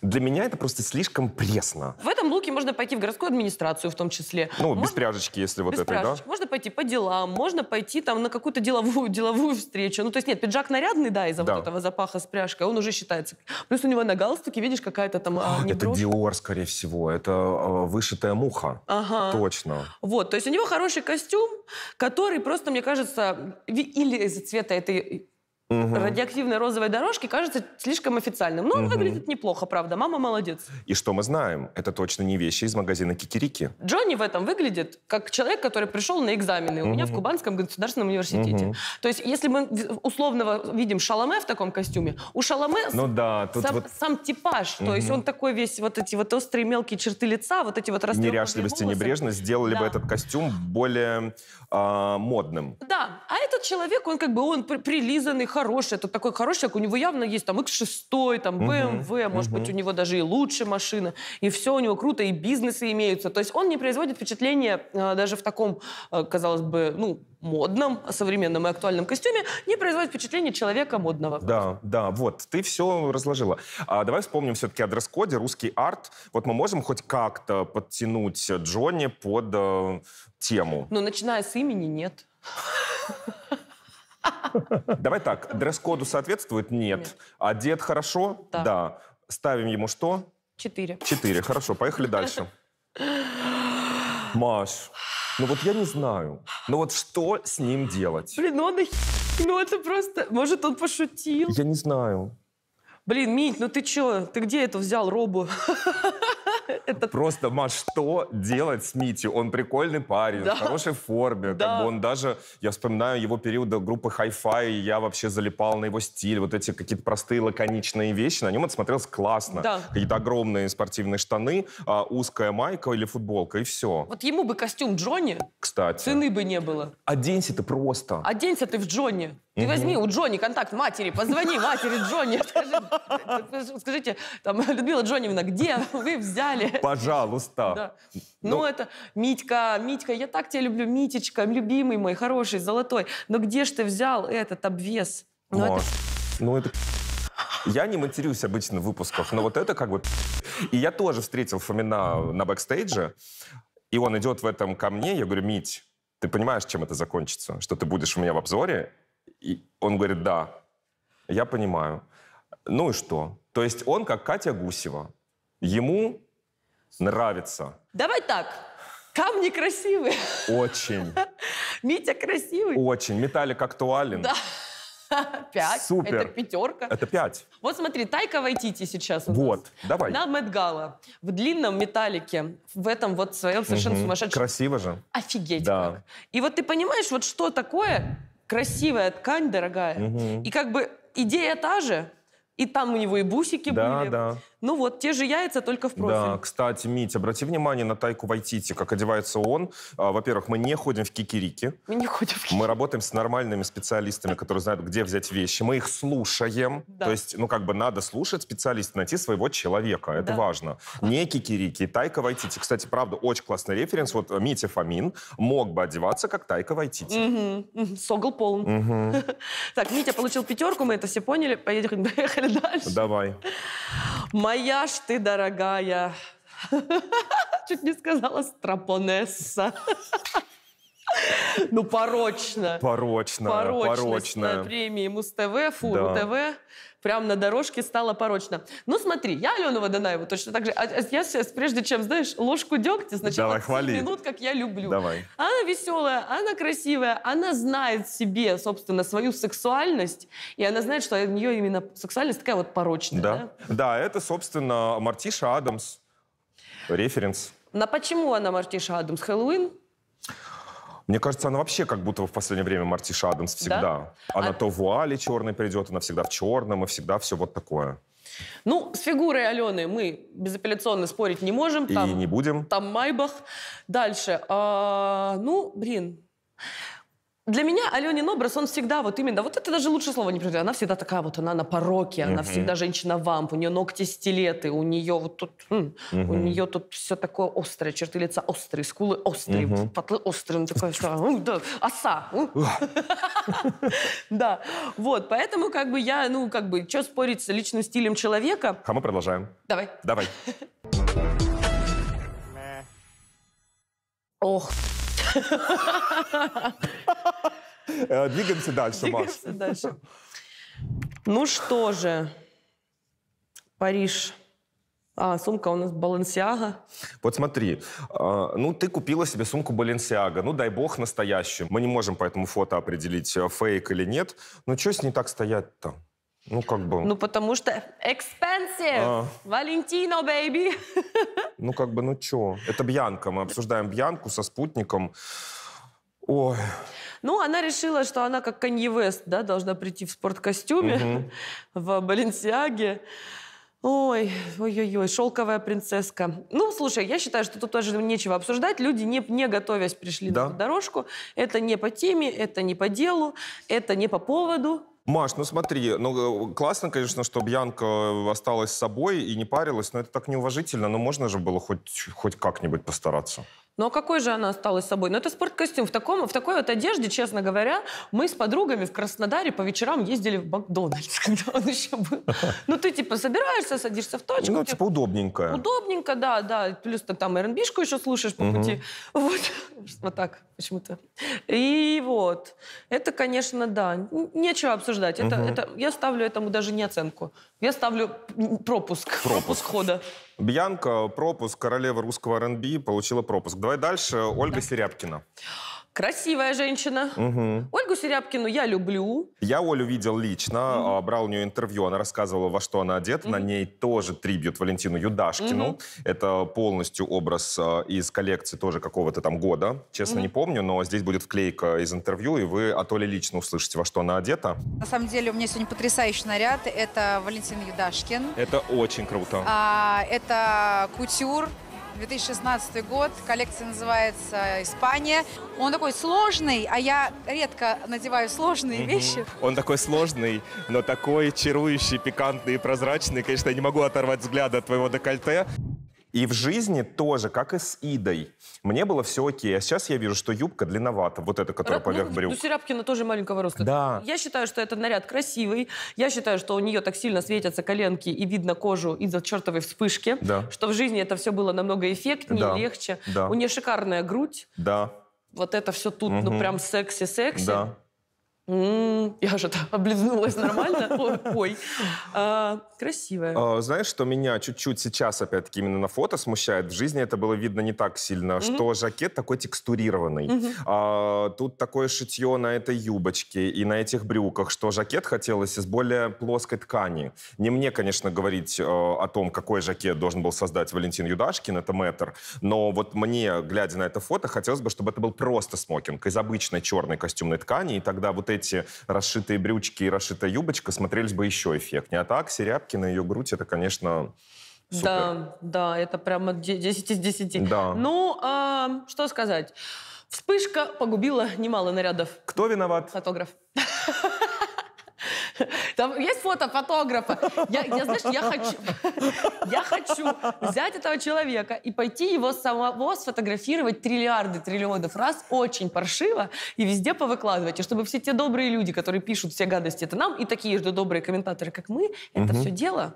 Speaker 1: для меня это просто слишком пресно.
Speaker 3: В этом луке можно пойти в городскую администрацию в том числе.
Speaker 1: Ну, можно... без пряжечки, если вот без этой, пряжечки. да?
Speaker 3: Можно пойти по делам, можно пойти там на какую-то деловую, деловую встречу. Ну, то есть нет, пиджак нарядный, да, из-за да. вот этого запаха с пряжкой, он уже считается. Плюс у него на галстуке, видишь, какая-то там... А, а это
Speaker 1: Диор, скорее всего, это а, вышитая муха. Ага. Точно.
Speaker 3: Вот, то есть у него хороший костюм, который просто, мне кажется, или из-за цвета этой угу. радиоактивной розовой дорожки кажется слишком официальным. Но он угу. выглядит неплохо, правда. Мама молодец.
Speaker 1: И что мы знаем? Это точно не вещи из магазина Кикирики.
Speaker 3: Джонни в этом выглядит как человек, который пришел на экзамены угу. у меня в Кубанском государственном университете. Угу. То есть, если мы условного видим Шаломе в таком костюме, у Шаломе ну, да, тут сам, вот... сам типаж. Угу. То есть, он такой весь вот эти вот острые мелкие черты лица, вот эти вот Неряшливость
Speaker 1: и небрежность сделали да. бы этот костюм более э, модным.
Speaker 3: Да, а этот человек, он как бы, он прилизанный, хорошая, это такой хороший человек, у него явно есть там X6, там BMW, угу, эм может угу. быть, у него даже и лучше машина, и все у него круто, и бизнесы имеются. То есть он не производит впечатление э, даже в таком, э, казалось бы, ну, модном, современном и актуальном костюме, не производит впечатление человека модного.
Speaker 1: Да, да, вот, ты все разложила. А давай вспомним все-таки о дресс-коде, русский арт. Вот мы можем хоть как-то подтянуть Джонни под э, тему?
Speaker 3: Ну, начиная с имени, нет.
Speaker 1: Давай так, дресс-коду соответствует? Нет. Одет хорошо? Да. Ставим ему что? Четыре. Четыре, хорошо, поехали дальше. Маш, ну вот я не знаю. Ну вот что с ним делать?
Speaker 3: Блин, ну он Ну это просто... Может, он пошутил? Я
Speaker 1: не знаю.
Speaker 3: Блин, Мить, ну ты чё? Ты где это взял робу?
Speaker 1: Это... Просто, Маш, что делать с Мити? Он прикольный парень, да. в хорошей форме. Да. Как бы он даже, я вспоминаю его периода группы Hi-Fi, я вообще залипал на его стиль, вот эти какие-то простые лаконичные вещи, на нем это смотрелось классно. Да. Какие-то огромные спортивные штаны, а, узкая майка или футболка, и все.
Speaker 2: Вот
Speaker 3: ему бы костюм Джонни,
Speaker 1: Кстати. цены бы не было. Оденься ты просто.
Speaker 3: Оденься ты в Джонни. Ты возьми у Джонни контакт матери, позвони матери Джонни. Скажи, скажите, там, Людмила Джоневна, где вы взяли далее.
Speaker 1: Пожалуйста. Да.
Speaker 3: Но... Ну, ну, это Митька, Митька, я так тебя люблю, Митечка, любимый мой, хороший, золотой. Но где ж ты взял этот обвес?
Speaker 1: Ну, это... ну это... Я не матерюсь обычно в выпусках, но вот это как бы... И я тоже встретил Фомина на бэкстейдже, и он идет в этом ко мне, я говорю, Мить, ты понимаешь, чем это закончится? Что ты будешь у меня в обзоре? И он говорит, да, я понимаю. Ну и что? То есть он как Катя Гусева. Ему Нравится.
Speaker 3: Давай так. Камни красивые.
Speaker 1: Очень.
Speaker 3: Митя красивый.
Speaker 1: Очень. Металлик актуален. Да.
Speaker 3: Пять. Супер. Это пятерка. Это пять. Вот смотри, Тайка Вайтити сейчас у Вот,
Speaker 1: нас. давай. На
Speaker 3: Мэтгала. В длинном металлике. В этом вот своем совершенно угу. сумасшедшем...
Speaker 1: Красиво же.
Speaker 3: Офигеть да. как. И вот ты понимаешь, вот что такое красивая ткань, дорогая. Угу. И как бы идея та же. И там у него и бусики да, были. Да, да. Ну вот, те же яйца, только в профиль. Да,
Speaker 1: кстати, Мить, обрати внимание на Тайку Вайтити, как одевается он. А, во-первых, мы не ходим в кикирики. Мы не ходим в кикирики. Мы работаем с нормальными специалистами, которые знают, где взять вещи. Мы их слушаем. Да. То есть, ну как бы надо слушать специалиста, найти своего человека. Это да. важно. Не кикирики. Тайка Вайтити, кстати, правда, очень классный референс. Вот Митя Фомин мог бы одеваться, как Тайка Вайтити.
Speaker 3: Угу. Согл полон. Угу. Так, Митя получил пятерку, мы это все поняли. Поехали
Speaker 1: дальше. Давай.
Speaker 3: Моя ж ты, дорогая. Чуть не сказала стропонесса. Ну, порочно. Порочно, порочно. на премии Муз-ТВ, Фуру-ТВ. Да. Прям на дорожке стало порочно. Ну, смотри, я Алену Водонаеву точно так же. А, а я сейчас, прежде чем, знаешь, ложку дегтя сначала
Speaker 2: Давай, хвали. минут,
Speaker 3: как я люблю. Давай. Она веселая, она красивая, она знает себе, собственно, свою сексуальность, и она знает, что у нее именно сексуальность такая вот порочная.
Speaker 1: Да, да, да это, собственно, Мартиша Адамс. Референс.
Speaker 3: На почему она Мартиша Адамс? Хэллоуин?
Speaker 1: Мне кажется, она вообще как будто в последнее время Мартиша Адамс всегда. Да? Она а... то в вуале черной придет, она всегда в черном, и всегда все вот такое.
Speaker 3: Ну, с фигурой Алены мы безапелляционно спорить не можем. Там, и не будем. Там Майбах. Дальше. А, ну, блин для меня Аленин образ, он всегда вот именно, вот это даже лучше слово не придет, она всегда такая вот, она на пороке, она mm всегда женщина-вамп, у нее ногти стилеты, у нее вот тут, mm, у нее тут все такое острое, черты лица острые, скулы острые, mm потлы острые, она такая вся, да, оса. Да, вот, поэтому как бы я, ну, как бы, что спорить с личным стилем человека. А мы продолжаем.
Speaker 1: Давай. Давай. Ох, Э, двигаемся дальше, Маш. Двигаемся дальше.
Speaker 3: Ну что же, Париж. А, сумка у нас Баленсиага.
Speaker 1: Вот смотри, э, ну ты купила себе сумку Баленсиага, ну дай бог настоящую. Мы не можем по этому фото определить, э, фейк или нет. Но что с ней так стоять-то? Ну, как бы... Ну,
Speaker 3: потому что expensive! А... Валентино, baby!
Speaker 1: Ну, как бы, ну чё? Это Бьянка. Мы обсуждаем Бьянку со спутником. Ой.
Speaker 3: Ну, она решила, что она как Канье Вест, да, должна прийти в спорткостюме, в Баленсиаге. Ой, ой-ой-ой, шелковая принцесска. Ну, слушай, я считаю, что тут тоже нечего обсуждать. Люди, не, не готовясь, пришли да? на дорожку. Это не по теме, это не по делу, это не по поводу.
Speaker 1: Маш, ну смотри, ну э, классно, конечно, что Бьянка э, осталась с собой и не парилась, но это так неуважительно, но ну, можно же было хоть, хоть как-нибудь постараться.
Speaker 3: Ну а какой же она осталась собой? Ну это спорткостюм. В, таком, в такой вот одежде, честно говоря, мы с подругами в Краснодаре по вечерам ездили в Макдональдс, когда он еще был. Ну ты типа собираешься, садишься в точку. Ну типа
Speaker 1: удобненько.
Speaker 3: Удобненько, да, да. Плюс ты там РНБшку еще слушаешь по пути. Вот. Вот так почему-то. И вот. Это, конечно, да. Нечего обсуждать. Это, это, я ставлю этому даже не оценку. Я ставлю пропуск.
Speaker 1: Пропуск, пропуск хода. Бьянка, пропуск, королева русского РНБ, получила пропуск. Давай дальше, Ольга да. Серябкина
Speaker 3: красивая женщина. Угу. Ольгу Серябкину я люблю.
Speaker 1: Я Олю видел лично, угу. брал у нее интервью, она рассказывала, во что она одета. Угу. На ней тоже трибьют Валентину Юдашкину. Угу. Это полностью образ а, из коллекции тоже какого-то там года. Честно, угу. не помню, но здесь будет вклейка из интервью, и вы от Оли лично услышите, во что она одета.
Speaker 2: На самом деле у меня сегодня потрясающий наряд. Это Валентин Юдашкин.
Speaker 1: Это очень круто.
Speaker 2: А, это кутюр. 2016 год. Коллекция называется «Испания». Он такой сложный, а я редко надеваю сложные угу. вещи.
Speaker 1: Он такой сложный, но такой чарующий, пикантный и прозрачный. Конечно, я не могу оторвать взгляд от твоего декольте. И в жизни тоже, как и с Идой. Мне было все окей. А сейчас я вижу, что юбка длинновата, вот эта, которая Раб, ну, поверх ну, брюк. ну
Speaker 3: Серябкина тоже маленького роста. Да. Я считаю, что этот наряд красивый. Я считаю, что у нее так сильно светятся коленки и видно кожу из-за чертовой вспышки. Да. Что в жизни это все было намного эффектнее, да. легче. Да. У нее шикарная грудь. Да. Вот это все тут, угу. ну прям секси-секси. Да я же-то облизнулась нормально. Ой, а, красивая.
Speaker 1: А, знаешь, что меня чуть-чуть сейчас, опять-таки, именно на фото смущает? В жизни это было видно не так сильно, что жакет такой текстурированный. А, тут такое шитье на этой юбочке и на этих брюках, что жакет хотелось из более плоской ткани. Не мне, конечно, говорить о том, какой жакет должен был создать Валентин Юдашкин, это мэтр, но вот мне, глядя на это фото, хотелось бы, чтобы это был просто смокинг из обычной черной костюмной ткани, и тогда вот эти эти расшитые брючки и расшитая юбочка смотрелись бы еще эффектнее. А так, на ее грудь, это, конечно, супер. Да,
Speaker 3: да, это прямо 10 из 10. Да. Ну, а, что сказать. Вспышка погубила немало нарядов. Кто виноват? Фотограф. Там есть фото фотографа. Я, я знаешь, я
Speaker 2: хочу,
Speaker 3: я хочу взять этого человека и пойти его самого сфотографировать триллиарды, триллионов раз, очень паршиво, и везде повыкладывать. И чтобы все те добрые люди, которые пишут все гадости, это нам, и такие же добрые комментаторы, как мы, это угу. все дело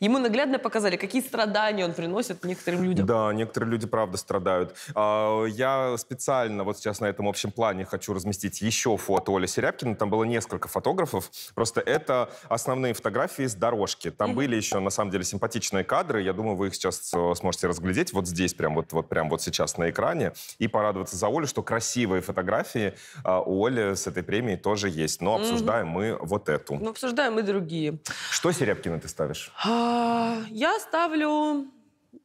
Speaker 3: Ему наглядно показали,
Speaker 1: какие страдания он приносит некоторым людям. Да, некоторые люди, правда, страдают. А, я специально вот сейчас на этом общем плане хочу разместить еще фото Оли Серябкина. Там было несколько фотографов. Просто это основные фотографии с дорожки. Там mm были еще, на самом деле, симпатичные кадры. Я думаю, вы их сейчас э, сможете разглядеть вот здесь, прям вот, вот, прям вот сейчас на экране. И порадоваться за Олю, что красивые фотографии а, у Оли с этой премией тоже есть. Но обсуждаем mm мы вот эту. Ну,
Speaker 3: обсуждаем и другие.
Speaker 1: Что Серябкина ты ставишь?
Speaker 3: А, я ставлю...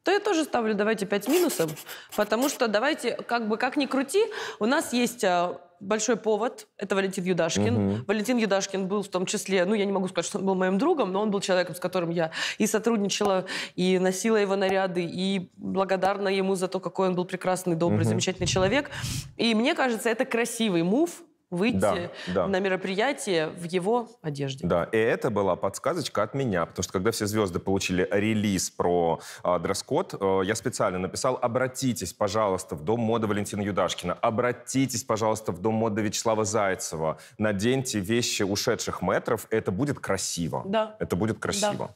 Speaker 3: то я тоже ставлю, давайте, 5 минусов, потому что давайте, как бы, как ни крути, у нас есть э, большой повод. Это Валентин Юдашкин. Угу. Валентин Юдашкин был в том числе, ну, я не могу сказать, что он был моим другом, но он был человеком, с которым я и сотрудничала, и носила его наряды, и благодарна ему за то, какой он был прекрасный, добрый, угу. замечательный человек. И мне кажется, это красивый мув выйти да, да. на мероприятие в его одежде.
Speaker 1: Да, и это была подсказочка от меня, потому что когда все звезды получили релиз про э, дресс-код, э, я специально написал, обратитесь, пожалуйста, в Дом моды Валентина Юдашкина, обратитесь, пожалуйста, в Дом моды Вячеслава Зайцева, наденьте вещи ушедших метров, это будет красиво. Да. Это будет красиво. Да.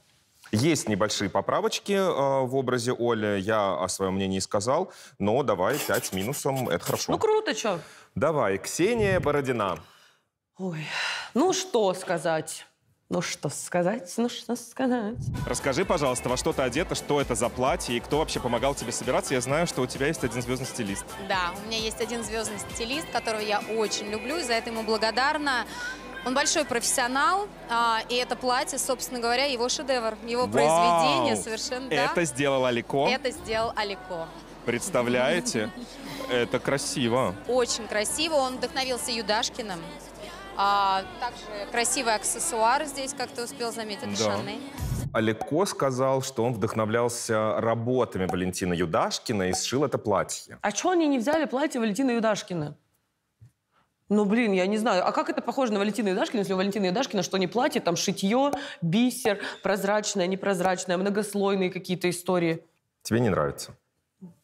Speaker 1: Есть небольшие поправочки э, в образе Оли. Я о своем мнении сказал, но давай пять с минусом, это хорошо. Ну круто, что? Давай, Ксения Бородина. Ой, ну
Speaker 3: что сказать? Ну что сказать, ну что сказать.
Speaker 1: Расскажи, пожалуйста, во что ты одета, что это за платье и кто вообще помогал тебе собираться? Я знаю, что у тебя есть один звездный стилист.
Speaker 2: Да,
Speaker 3: у меня есть один звездный стилист, которого я очень люблю и за это ему благодарна. Он большой профессионал, а, и это платье, собственно говоря, его шедевр, его Вау! произведение совершенно. Это да?
Speaker 1: сделал Алико? Это
Speaker 3: сделал Алико.
Speaker 1: Представляете? Это красиво.
Speaker 3: Очень красиво. Он вдохновился Юдашкиным. А, также красивый аксессуар здесь, как ты успел заметить, да. Шанель.
Speaker 1: Олеко сказал, что он вдохновлялся работами Валентина Юдашкина и сшил это платье.
Speaker 3: А что они не взяли платье Валентина Юдашкина? Ну, блин, я не знаю. А как это похоже на Валентина Юдашкина, если у Валентина Юдашкина что не платье, там шитье, бисер, прозрачное, непрозрачное, многослойные какие-то истории?
Speaker 1: Тебе не нравится?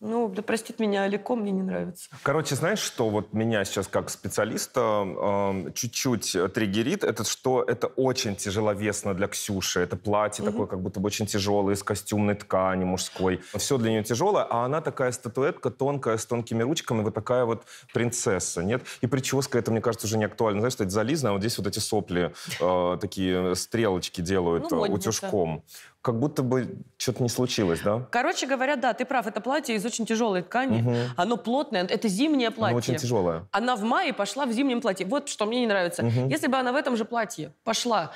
Speaker 3: Ну, да простит меня Алико, мне не нравится.
Speaker 1: Короче, знаешь, что вот меня сейчас как специалиста э, чуть-чуть триггерит, это что это очень тяжеловесно для Ксюши. Это платье угу. такое, как будто бы очень тяжелое, из костюмной ткани мужской. Все для нее тяжелое, а она такая статуэтка, тонкая, с тонкими ручками, вот такая вот принцесса, нет? И прическа, это, мне кажется, уже не актуально. Знаешь, что это зализано, а вот здесь вот эти сопли, э, такие стрелочки делают ну, э, утюжком как будто бы что-то не случилось, да?
Speaker 3: Короче говоря, да, ты прав, это платье из очень тяжелой ткани, угу. оно плотное, это зимнее платье. Оно очень тяжелое. Она в мае пошла в зимнем платье, вот что мне не нравится. Угу. Если бы она в этом же платье пошла,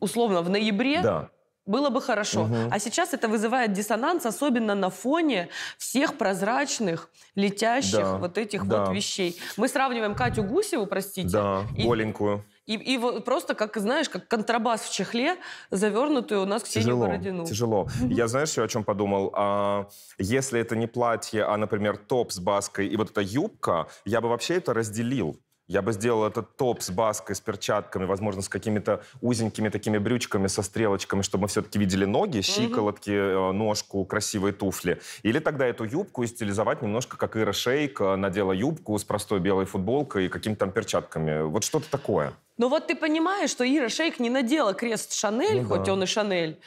Speaker 3: условно, в ноябре, да было бы хорошо. Угу. А сейчас это вызывает диссонанс, особенно на фоне всех прозрачных, летящих да, вот этих да. вот вещей. Мы сравниваем Катю Гусеву, простите. Да, и... голенькую. И, и просто, как знаешь, как контрабас в чехле, завернутый, у нас Ксению тяжело, Бородину.
Speaker 1: Тяжело. Я знаешь, о чем подумал? А, если это не платье, а, например, топ с баской и вот эта юбка, я бы вообще это разделил. Я бы сделал этот топ с баской, с перчатками, возможно, с какими-то узенькими такими брючками со стрелочками, чтобы мы все-таки видели ноги, щиколотки, э, ножку, красивые туфли. Или тогда эту юбку и стилизовать немножко, как Ира Шейк э, надела юбку с простой белой футболкой и какими-то там перчатками. Вот что-то такое.
Speaker 3: Ну вот ты понимаешь, что Ира Шейк не надела крест Шанель, ну, хоть да. он и Шанель,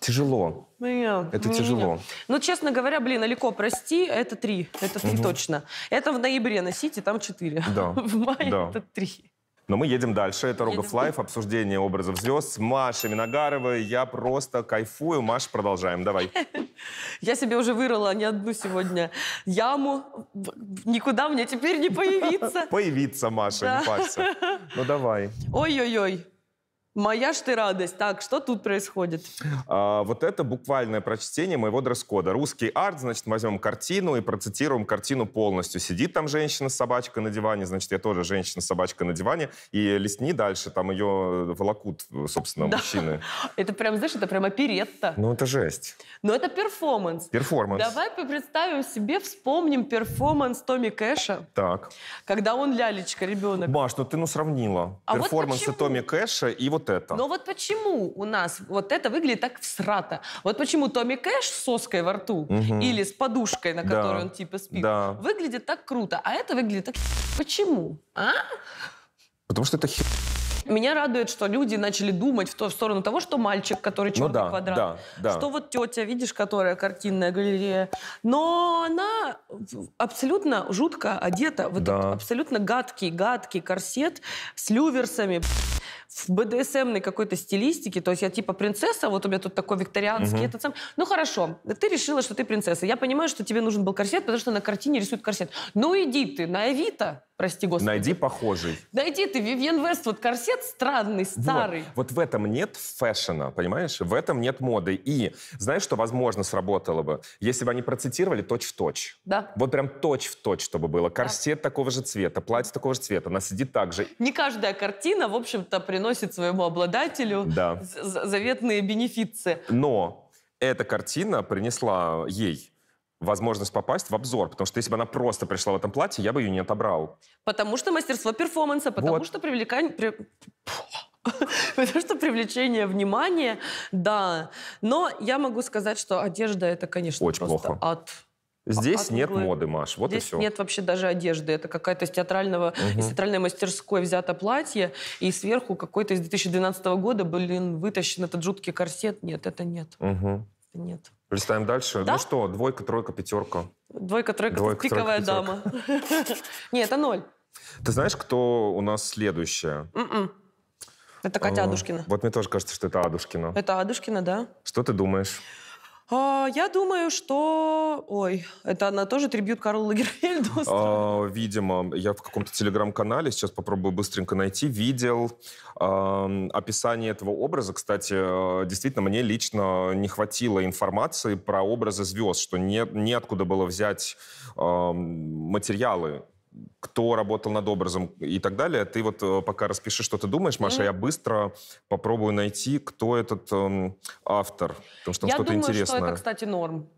Speaker 1: Тяжело. Ну,
Speaker 3: это тяжело. Ну, честно говоря, блин, Алико, прости, это три. Это три точно. Это в ноябре носите, там четыре. Да. В мае это три.
Speaker 1: Но мы едем дальше. Это Рогов Лайф, обсуждение образов звезд Маша Машей Я просто кайфую. Маша, продолжаем, давай.
Speaker 3: Я себе уже вырыла не одну сегодня яму. Никуда мне теперь не появиться.
Speaker 1: Появиться, Маша, не парься. Ну давай.
Speaker 3: Ой-ой-ой. Моя ж ты радость. Так, что тут происходит?
Speaker 1: А, вот это буквальное прочтение моего дресс-кода. Русский арт, значит, возьмем картину и процитируем картину полностью. Сидит там женщина с собачкой на диване, значит, я тоже женщина с собачкой на диване. И лесни дальше, там ее э, волокут, э, собственно, да. мужчины.
Speaker 3: Это прям, знаешь, это прям оперетта.
Speaker 1: Ну, это жесть.
Speaker 3: Но это перформанс. Перформанс. Давай представим себе, вспомним
Speaker 1: перформанс Томми Кэша. Так. Когда он лялечка, ребенок. Маш, ну ты ну сравнила. А перформансы вот Томми Кэша и вот вот это. Но
Speaker 3: вот почему у нас вот это выглядит так всрато? Вот почему Томми Кэш с соской во рту угу. или с подушкой, на которой да. он типа спит, да. выглядит так круто, а это выглядит так... Почему? А? Потому что это хер... Меня радует, что люди начали думать в, ту сторону того, что мальчик, который ну черный ну, да, квадрат, да, да. что вот тетя, видишь, которая картинная галерея, но она абсолютно жутко одета в да. этот абсолютно гадкий, гадкий корсет с люверсами в БДСМной какой-то стилистике, то есть я типа принцесса, вот у меня тут такой викторианский угу. этот сам. Ну хорошо, ты решила, что ты принцесса. Я понимаю, что тебе нужен был корсет, потому что на картине
Speaker 1: рисуют корсет. Ну иди ты на Авито, прости господи. Найди похожий.
Speaker 3: Найди ты Вивьен Вест, вот корсет странный, старый.
Speaker 1: Вот, вот в этом нет фэшена, понимаешь? В этом нет моды. И знаешь, что, возможно, сработало бы, если бы они процитировали точь-в-точь. Да. Вот прям точь-в-точь, -точь, чтобы было. Корсет да. такого же цвета, платье такого же цвета, она сидит так же.
Speaker 3: Не каждая картина, в общем-то, приносит приносит своему обладателю
Speaker 1: да. заветные бенефиции. Но эта картина принесла ей возможность попасть в обзор, потому что если бы она просто пришла в этом платье, я бы ее не отобрал.
Speaker 3: Потому что мастерство перформанса, потому вот. что привлекание... Потому что привлечение внимания, да. Но я могу сказать, что одежда это, конечно, Очень просто плохо. ад.
Speaker 1: А здесь а, нет углы. моды, Маш, вот Здесь и все. нет
Speaker 3: вообще даже одежды. Это какая-то из, театрального, угу. из театральной мастерской взято платье, и сверху какой-то из 2012 года, блин, вытащен этот жуткий корсет. Нет, это нет.
Speaker 1: Угу. Это нет. Листаем дальше. Да? Ну что, двойка, тройка, пятерка.
Speaker 3: Двойка, тройка, двойка пиковая тройка, пятерка. дама. Нет, это ноль.
Speaker 1: Ты знаешь, кто у нас следующая?
Speaker 3: М-м. Это Катя а, Адушкина.
Speaker 1: Вот мне тоже кажется, что это Адушкина.
Speaker 3: Это Адушкина, да.
Speaker 1: Что ты думаешь?
Speaker 3: А, я думаю, что... Ой, это она тоже трибют Карлу
Speaker 1: Лагерфельду а, Видимо. Я в каком-то телеграм-канале, сейчас попробую быстренько найти, видел э, описание этого образа. Кстати, а, действительно, мне лично не хватило информации про образы звезд, что не, неоткуда было взять э, материалы кто работал над образом и так далее. Ты вот э, пока распиши, что ты думаешь, Маша, mm-hmm. я быстро попробую найти, кто этот эм, автор,
Speaker 2: потому что там что-то интересное. Я думаю, что это, кстати,
Speaker 3: норм.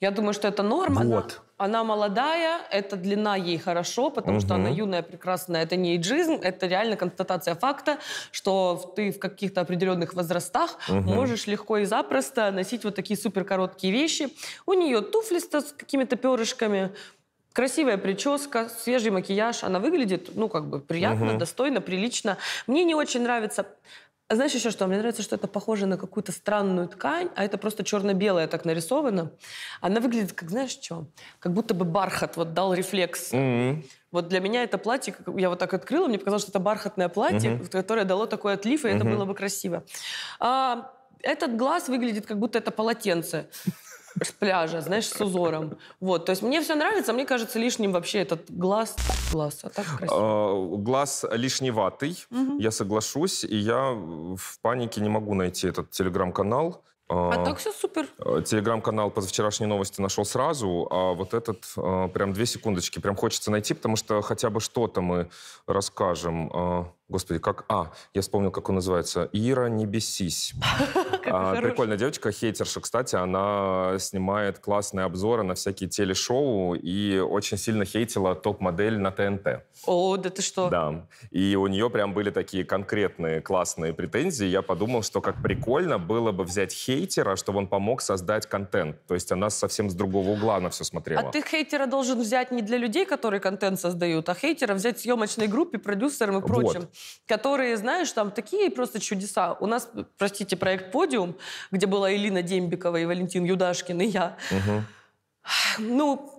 Speaker 3: Я думаю, что это норма. Вот. Она, она молодая, Это длина ей хорошо, потому угу. что она юная, прекрасная. Это не эйджизм, это реально констатация факта, что ты в каких-то определенных возрастах угу. можешь легко и запросто носить вот такие суперкороткие вещи. У нее туфли с какими-то перышками, Красивая прическа, свежий макияж, она выглядит, ну, как бы приятно, угу. достойно, прилично. Мне не очень нравится а знаешь еще что? Мне нравится, что это похоже на какую-то странную ткань, а это просто черно-белая так нарисовано. Она выглядит как, знаешь, что? Как будто бы бархат вот дал рефлекс. Mm-hmm. Вот для меня это платье, я вот так открыла, мне показалось, что это бархатное платье, mm-hmm. которое дало такой отлив, и mm-hmm. это было бы красиво. А, этот глаз выглядит, как будто это полотенце с пляжа, знаешь, с узором. Вот, то есть мне все нравится, мне кажется лишним вообще этот глаз,
Speaker 1: глаз, а так красиво. А, глаз лишневатый, я соглашусь, и я в панике не могу найти этот телеграм-канал. А, а так все супер. Э, телеграм-канал позавчерашней новости нашел сразу, а вот этот э, прям две секундочки, прям хочется найти, потому что хотя бы что-то мы расскажем. А, Господи, как... А, я вспомнил, как он называется. Ира, не бесись. А, прикольная девочка, хейтерша, кстати. Она снимает классные обзоры на всякие телешоу и очень сильно хейтила топ-модель на ТНТ. О, да ты что? Да. И у нее прям были такие конкретные классные претензии. Я подумал, что как прикольно было бы взять хейтера, чтобы он помог создать контент. То есть она совсем с другого угла на все смотрела. А ты
Speaker 3: хейтера должен взять не для людей, которые контент создают, а хейтера взять съемочной группе, продюсерам и прочим которые, знаешь, там такие просто чудеса. У нас, простите, проект «Подиум», где была Элина Дембикова и Валентин Юдашкин и я. Ну,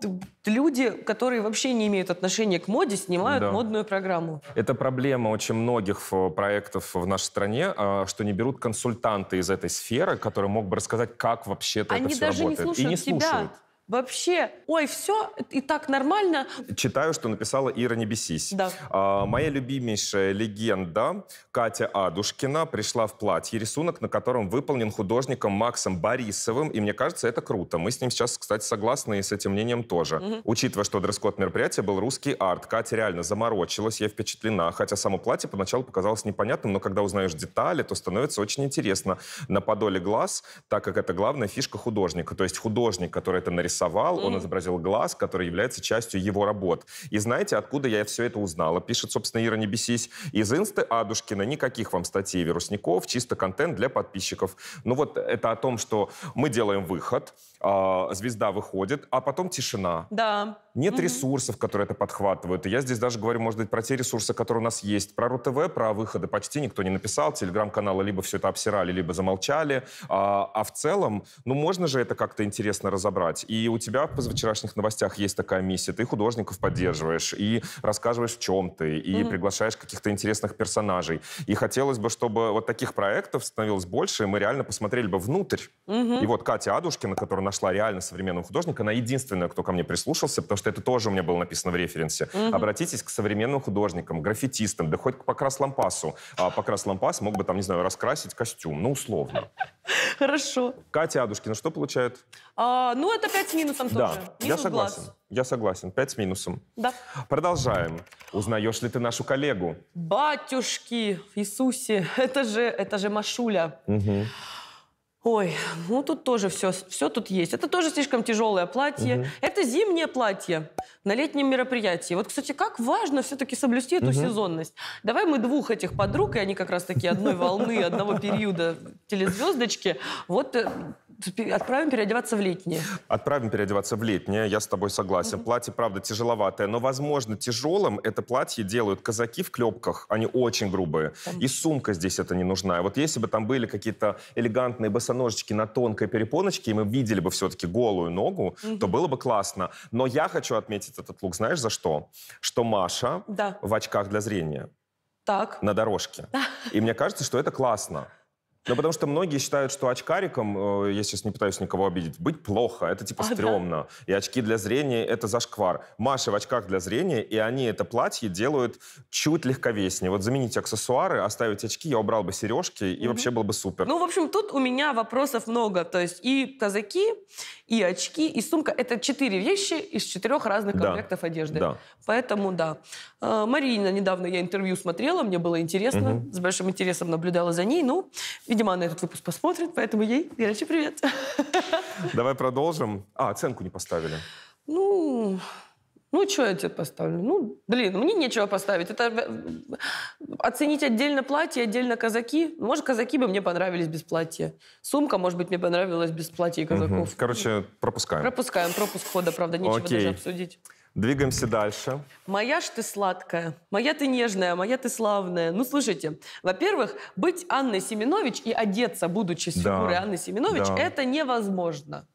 Speaker 3: люди, которые вообще не имеют отношения к моде, снимают да. модную программу.
Speaker 1: Это проблема очень многих э, проектов в нашей стране, а, что не берут консультанты из этой сферы, которые мог бы рассказать, как вообще-то это все работает. Они даже не слушают и не тебя. слушают.
Speaker 3: Вообще, ой, все и так нормально.
Speaker 1: Читаю, что написала Ира Небесись. Да. А, моя любимейшая легенда Катя Адушкина пришла в платье, рисунок на котором выполнен художником Максом Борисовым, и мне кажется, это круто. Мы с ним сейчас, кстати, согласны и с этим мнением тоже. Угу. Учитывая, что дресс-код мероприятия был русский арт, Катя реально заморочилась, я впечатлена, хотя само платье поначалу показалось непонятным, но когда узнаешь детали, то становится очень интересно. На подоле глаз, так как это главная фишка художника, то есть художник, который это нарисовал, рисовал, mm. он изобразил глаз, который является частью его работ. И знаете, откуда я все это узнала? Пишет, собственно, Ира, не бесись. Из инсты Адушкина никаких вам статей вирусников, чисто контент для подписчиков. Ну вот это о том, что мы делаем выход, а, звезда выходит, а потом тишина. Да. Нет mm-hmm. ресурсов, которые это подхватывают. И я здесь даже говорю, может быть, про те ресурсы, которые у нас есть. Про РУ-ТВ, про выходы почти никто не написал. Телеграм-каналы либо все это обсирали, либо замолчали. А, а в целом, ну, можно же это как-то интересно разобрать. И у тебя по вчерашних новостях есть такая миссия. Ты художников поддерживаешь, и рассказываешь, в чем ты, и mm-hmm. приглашаешь каких-то интересных персонажей. И хотелось бы, чтобы вот таких проектов становилось больше, и мы реально посмотрели бы внутрь. Mm-hmm. И вот Катя Адушкина, которая нашла реально современного художника, она единственная, кто ко мне прислушался, потому что что это тоже у меня было написано в референсе. Угу. Обратитесь к современным художникам, граффитистам, да хоть к Покрас Лампасу. А Покрас Лампас мог бы там, не знаю, раскрасить костюм, ну, условно.
Speaker 3: Хорошо.
Speaker 1: Катя Адушкина что получает?
Speaker 3: А, ну, это пять с минусом тоже. Да, Минус я согласен. Глаз.
Speaker 1: Я согласен. Пять с минусом. Да. Продолжаем. Узнаешь ли ты нашу коллегу?
Speaker 3: Батюшки, Иисусе, это же, это же Машуля. Угу. Ой, ну тут тоже все, все тут есть. Это тоже слишком тяжелое платье. Угу. Это зимнее платье на летнем мероприятии. Вот, кстати, как важно все-таки соблюсти эту угу. сезонность. Давай мы двух этих подруг, и они как раз таки одной волны, одного периода телезвездочки. Вот э, Отправим переодеваться в летнее.
Speaker 1: Отправим переодеваться в летнее, я с тобой согласен. Угу. Платье, правда, тяжеловатое, но, возможно, тяжелым это платье делают казаки в клепках, они очень грубые. Там... И сумка здесь это не нужна. вот если бы там были какие-то элегантные босоножечки на тонкой перепоночке, и мы видели бы все-таки голую ногу, угу. то было бы классно. Но я хочу отметить этот лук, знаешь, за что? Что Маша да. в очках для зрения. Так. На дорожке. И мне кажется, что это классно. Ну, потому что многие считают, что очкариком, я э, сейчас не пытаюсь никого обидеть, быть плохо, это типа ага. стрёмно. И очки для зрения — это зашквар. Маша в очках для зрения, и они это платье делают чуть легковеснее. Вот заменить аксессуары, оставить очки, я убрал бы сережки, и угу. вообще было бы супер.
Speaker 3: Ну, в общем, тут у меня вопросов много. То есть и казаки, и очки, и сумка — это четыре вещи из четырех разных да. комплектов одежды. Да. Поэтому да. А, Марина, недавно я интервью смотрела, мне было интересно, угу. с большим интересом наблюдала за ней. Ну, Видимо, она этот выпуск посмотрит, поэтому ей горячий привет.
Speaker 1: Давай продолжим. А, оценку не поставили.
Speaker 2: Ну,
Speaker 1: ну, что я тебе поставлю? Ну,
Speaker 3: блин, мне нечего поставить. Это э, оценить отдельно платье, отдельно казаки. Может, казаки бы мне понравились без платья. Сумка, может быть, мне понравилась без платья и казаков. Угу. Короче, пропускаем. Пропускаем. Пропуск хода, правда, нечего Окей. даже
Speaker 1: обсудить. Двигаемся дальше.
Speaker 3: Моя ж ты сладкая, моя ты нежная, моя ты славная. Ну, слушайте, во-первых, быть Анной Семенович и одеться, будучи с да. фигурой Анны Семенович, да. это невозможно.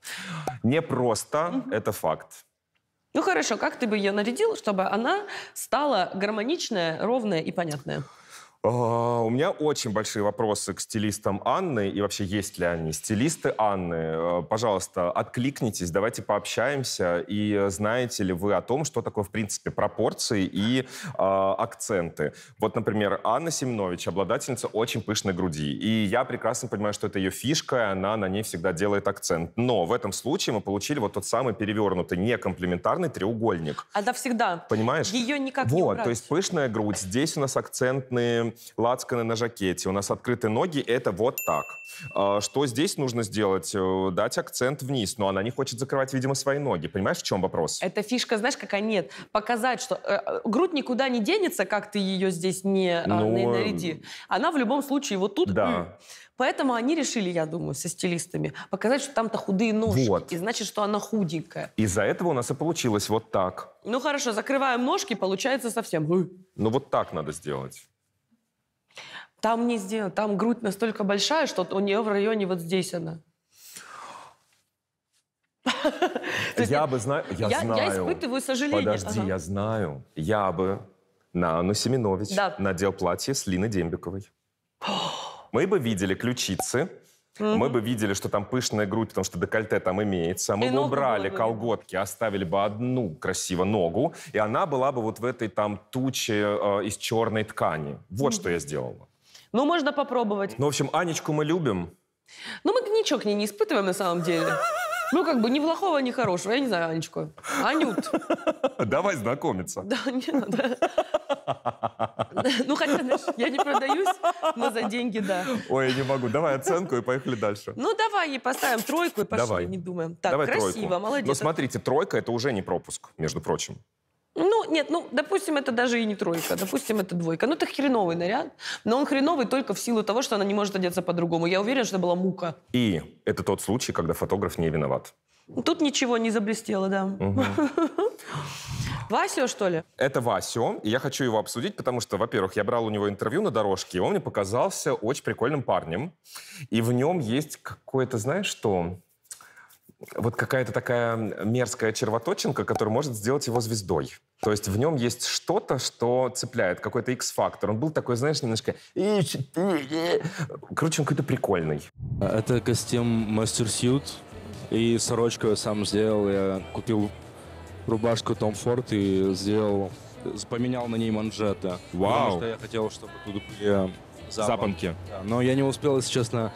Speaker 1: Не просто, угу. это факт.
Speaker 3: Ну хорошо, как ты бы ее нарядил, чтобы она стала гармоничная, ровная и понятная?
Speaker 1: А, у меня очень большие вопросы к стилистам Анны и вообще есть ли они. Стилисты Анны, э, пожалуйста, откликнитесь, давайте пообщаемся. И знаете ли вы о том, что такое, в принципе, пропорции и э, акценты? Вот, например, Анна Семенович, обладательница очень пышной груди. И я прекрасно понимаю, что это ее фишка, и она на ней всегда делает акцент. Но в этом случае мы получили вот тот самый перевернутый, некомплементарный треугольник.
Speaker 3: Она всегда.
Speaker 1: Понимаешь? Ее никак вот, не Вот, То есть пышная грудь, здесь у нас акцентные открытые лацканы на жакете, у нас открыты ноги, это вот так. А, что здесь нужно сделать? Э, дать акцент вниз, но она не хочет закрывать, видимо, свои ноги. Понимаешь, в чем вопрос?
Speaker 3: Это фишка, знаешь, какая нет. Показать, что э, э грудь никуда не денется, как ты ее здесь не, э, ну... не наряди. Она в любом случае вот тут. Да. Поэтому они решили, я думаю, со стилистами показать, что там-то худые ножки. Вот. И значит, что она худенькая.
Speaker 1: Из-за этого у нас и получилось вот так.
Speaker 3: Ну хорошо, закрываем ножки, получается совсем.
Speaker 1: Ну вот так надо сделать.
Speaker 3: Там не сделано. Там грудь настолько большая, что у нее в районе вот здесь она.
Speaker 1: Я бы знаю... Я знаю. Я испытываю сожаление. Подожди, я знаю. Я бы на Анну Семенович надел платье с Линой Дембиковой. Мы бы видели ключицы, Мы бы видели, что там пышная грудь, потому что декольте там имеется. Мы бы убрали колготки, оставили бы одну красиво ногу, и она была бы вот в этой там туче э, из черной ткани. Вот что я сделала.
Speaker 3: Ну можно попробовать.
Speaker 1: Ну, в общем, Анечку мы любим.
Speaker 3: Ну мы ничего к ней не испытываем на самом деле. Ну, как бы ни плохого, ни хорошего. Я не знаю Анечку. Анют.
Speaker 1: Давай знакомиться. Да,
Speaker 3: не надо. Ну, хотя, знаешь, я не продаюсь, но за деньги, да.
Speaker 1: Ой, я не могу. Давай оценку и поехали дальше.
Speaker 3: Ну, давай ей поставим тройку и пошли, давай. не думаем. Так, давай красиво, тройку. Ну, молодец. Но смотрите,
Speaker 1: тройка – это уже не пропуск, между прочим.
Speaker 3: Ну, нет, ну, допустим, это даже и не тройка, допустим, это двойка. Ну, это хреновый наряд, но он хреновый только в силу того, что она не может одеться по-другому. Я уверен, что это была мука.
Speaker 1: И это тот случай, когда фотограф не виноват.
Speaker 3: Тут ничего не заблестело, да.
Speaker 1: Угу. Васио, что ли? Это Васио, и я хочу его обсудить, потому что, во-первых, я брал у него интервью на дорожке, и он мне показался очень прикольным парнем. И в нем есть какое-то, знаешь что, вот какая-то такая мерзкая червоточинка, которая может сделать его звездой. То есть в нем есть что-то, что цепляет, какой-то X-фактор. Он был такой, знаешь, немножко...
Speaker 2: Короче,
Speaker 1: он какой-то прикольный. А, это костюм Мастер Сьют. И сорочку я сам сделал. Я купил рубашку Том Форд и сделал... Поменял на ней манжеты. Вау! Потому что я хотел, чтобы тут были запонки. запонки. Да, но я не успел, если честно,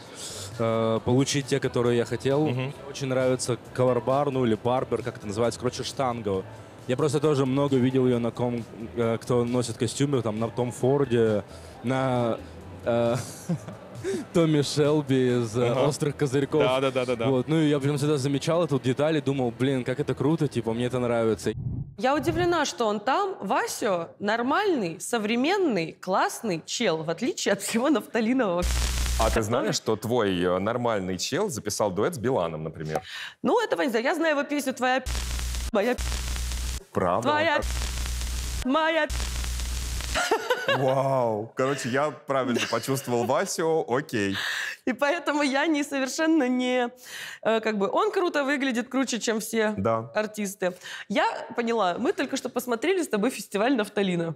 Speaker 1: Э, получить те, которые я хотел. Мгм. Мне очень нравится Color Bar, ну или Барбер, как это называется, короче, штангу. Я просто тоже много видел ее на ком, э, кто носит костюмы, там, на Том Форде, на э, Томми Шелби из «Острых козырьков». Да, да, да, да, да. Вот, ну и я прям всегда замечал эту деталь и думал, блин, как это круто, типа, мне это нравится.
Speaker 3: Я удивлена, что он там. Васю нормальный, современный, классный чел, в
Speaker 1: отличие от всего нафталинового. А ты знаешь, что твой э, нормальный чел записал дуэт с Биланом, например? Ну, этого не знаю. Я знаю его песню «Твоя пи***, моя пи***». Правда? Твоя
Speaker 3: пи***, моя
Speaker 1: Вау. Короче, я правильно почувствовал Васю, окей.
Speaker 3: И поэтому я не совершенно не... Э, как бы он круто выглядит, круче, чем все да. артисты. Я поняла, мы только что посмотрели с тобой фестиваль «Нафталина».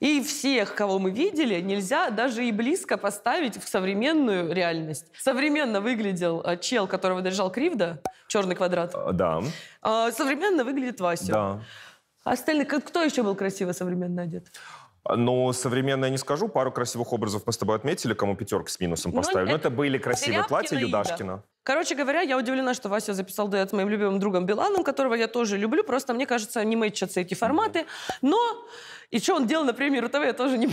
Speaker 3: И всех, кого мы видели, нельзя даже и близко поставить в современную реальность. Современно выглядел э, чел, которого держал Кривда, черный квадрат. А, да. А, современно выглядит Вася. Да. Остальные, кто еще был красиво современно одет?
Speaker 1: Ну, современно я не скажу. Пару красивых образов мы с тобой отметили, кому пятерка с минусом ну, поставили. Но, ну, Но это, это были красивые платья Юдашкина.
Speaker 3: Короче говоря, я удивлена, что Вася записал дуэт с моим любимым другом Биланом, которого я тоже люблю, просто мне кажется, не мэчатся эти форматы. Но и что он делал на премии тв я тоже не